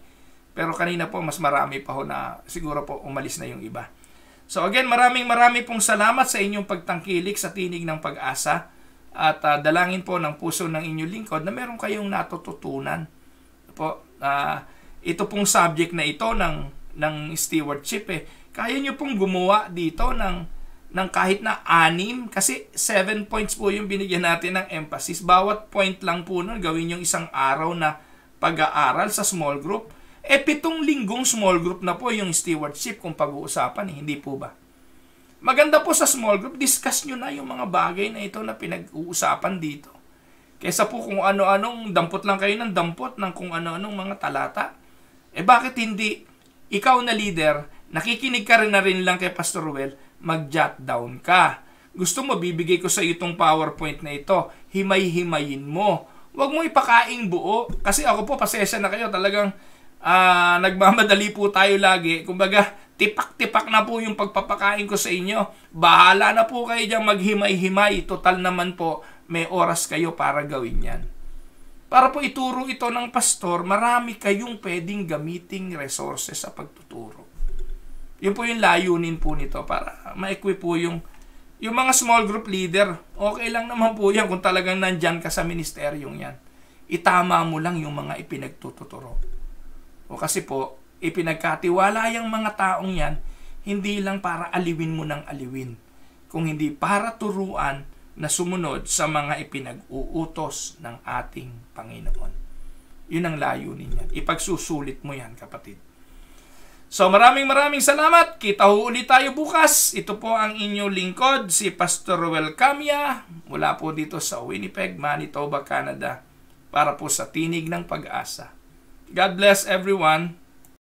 Pero kanina po, mas marami pa ho na siguro po umalis na yung iba. So again, maraming maraming pong salamat sa inyong pagtangkilik sa tinig ng pag-asa at uh, dalangin po ng puso ng inyong lingkod na meron kayong natututunan. Po, uh, ito pong subject na ito ng, ng stewardship eh. Kaya nyo pong gumawa dito ng ng kahit na anim kasi 7 points po yung binigyan natin ng emphasis. Bawat point lang po nun gawin yung isang araw na pag-aaral sa small group. E pitong linggong small group na po yung stewardship kung pag-uusapan, eh, hindi po ba? Maganda po sa small group, discuss nyo na yung mga bagay na ito na pinag-uusapan dito. Kesa po kung ano-anong dampot lang kayo ng dampot ng kung ano-anong mga talata. Eh bakit hindi ikaw na leader, nakikinig ka rin na rin lang kay Pastor Ruel, mag-jot down ka. Gusto mo, bibigay ko sa iyo itong PowerPoint na ito. Himay-himayin mo. Huwag mo ipakaing buo. Kasi ako po, pasesya na kayo. Talagang uh, nagmamadali po tayo lagi. Kumbaga, tipak-tipak na po yung pagpapakain ko sa inyo. Bahala na po kayo dyan maghimay-himay. Total naman po, may oras kayo para gawin yan. Para po ituro ito ng pastor, marami kayong pwedeng gamiting resources sa pagtuturo. Yun po yung layunin po nito para ma-equip po yung yung mga small group leader. Okay lang naman po yan kung talagang nandyan ka sa ministeryong yan. Itama mo lang yung mga ipinagtututuro. O kasi po, ipinagkatiwala yung mga taong yan, hindi lang para aliwin mo ng aliwin, kung hindi para turuan na sumunod sa mga ipinag-uutos ng ating Panginoon. Yun ang layunin niyan. Ipagsusulit mo yan, kapatid. So maraming maraming salamat. Kita ho ulit tayo bukas. Ito po ang inyong lingkod, si Pastor Ruel Camia mula po dito sa Winnipeg, Manitoba, Canada para po sa tinig ng pag-asa. God bless everyone.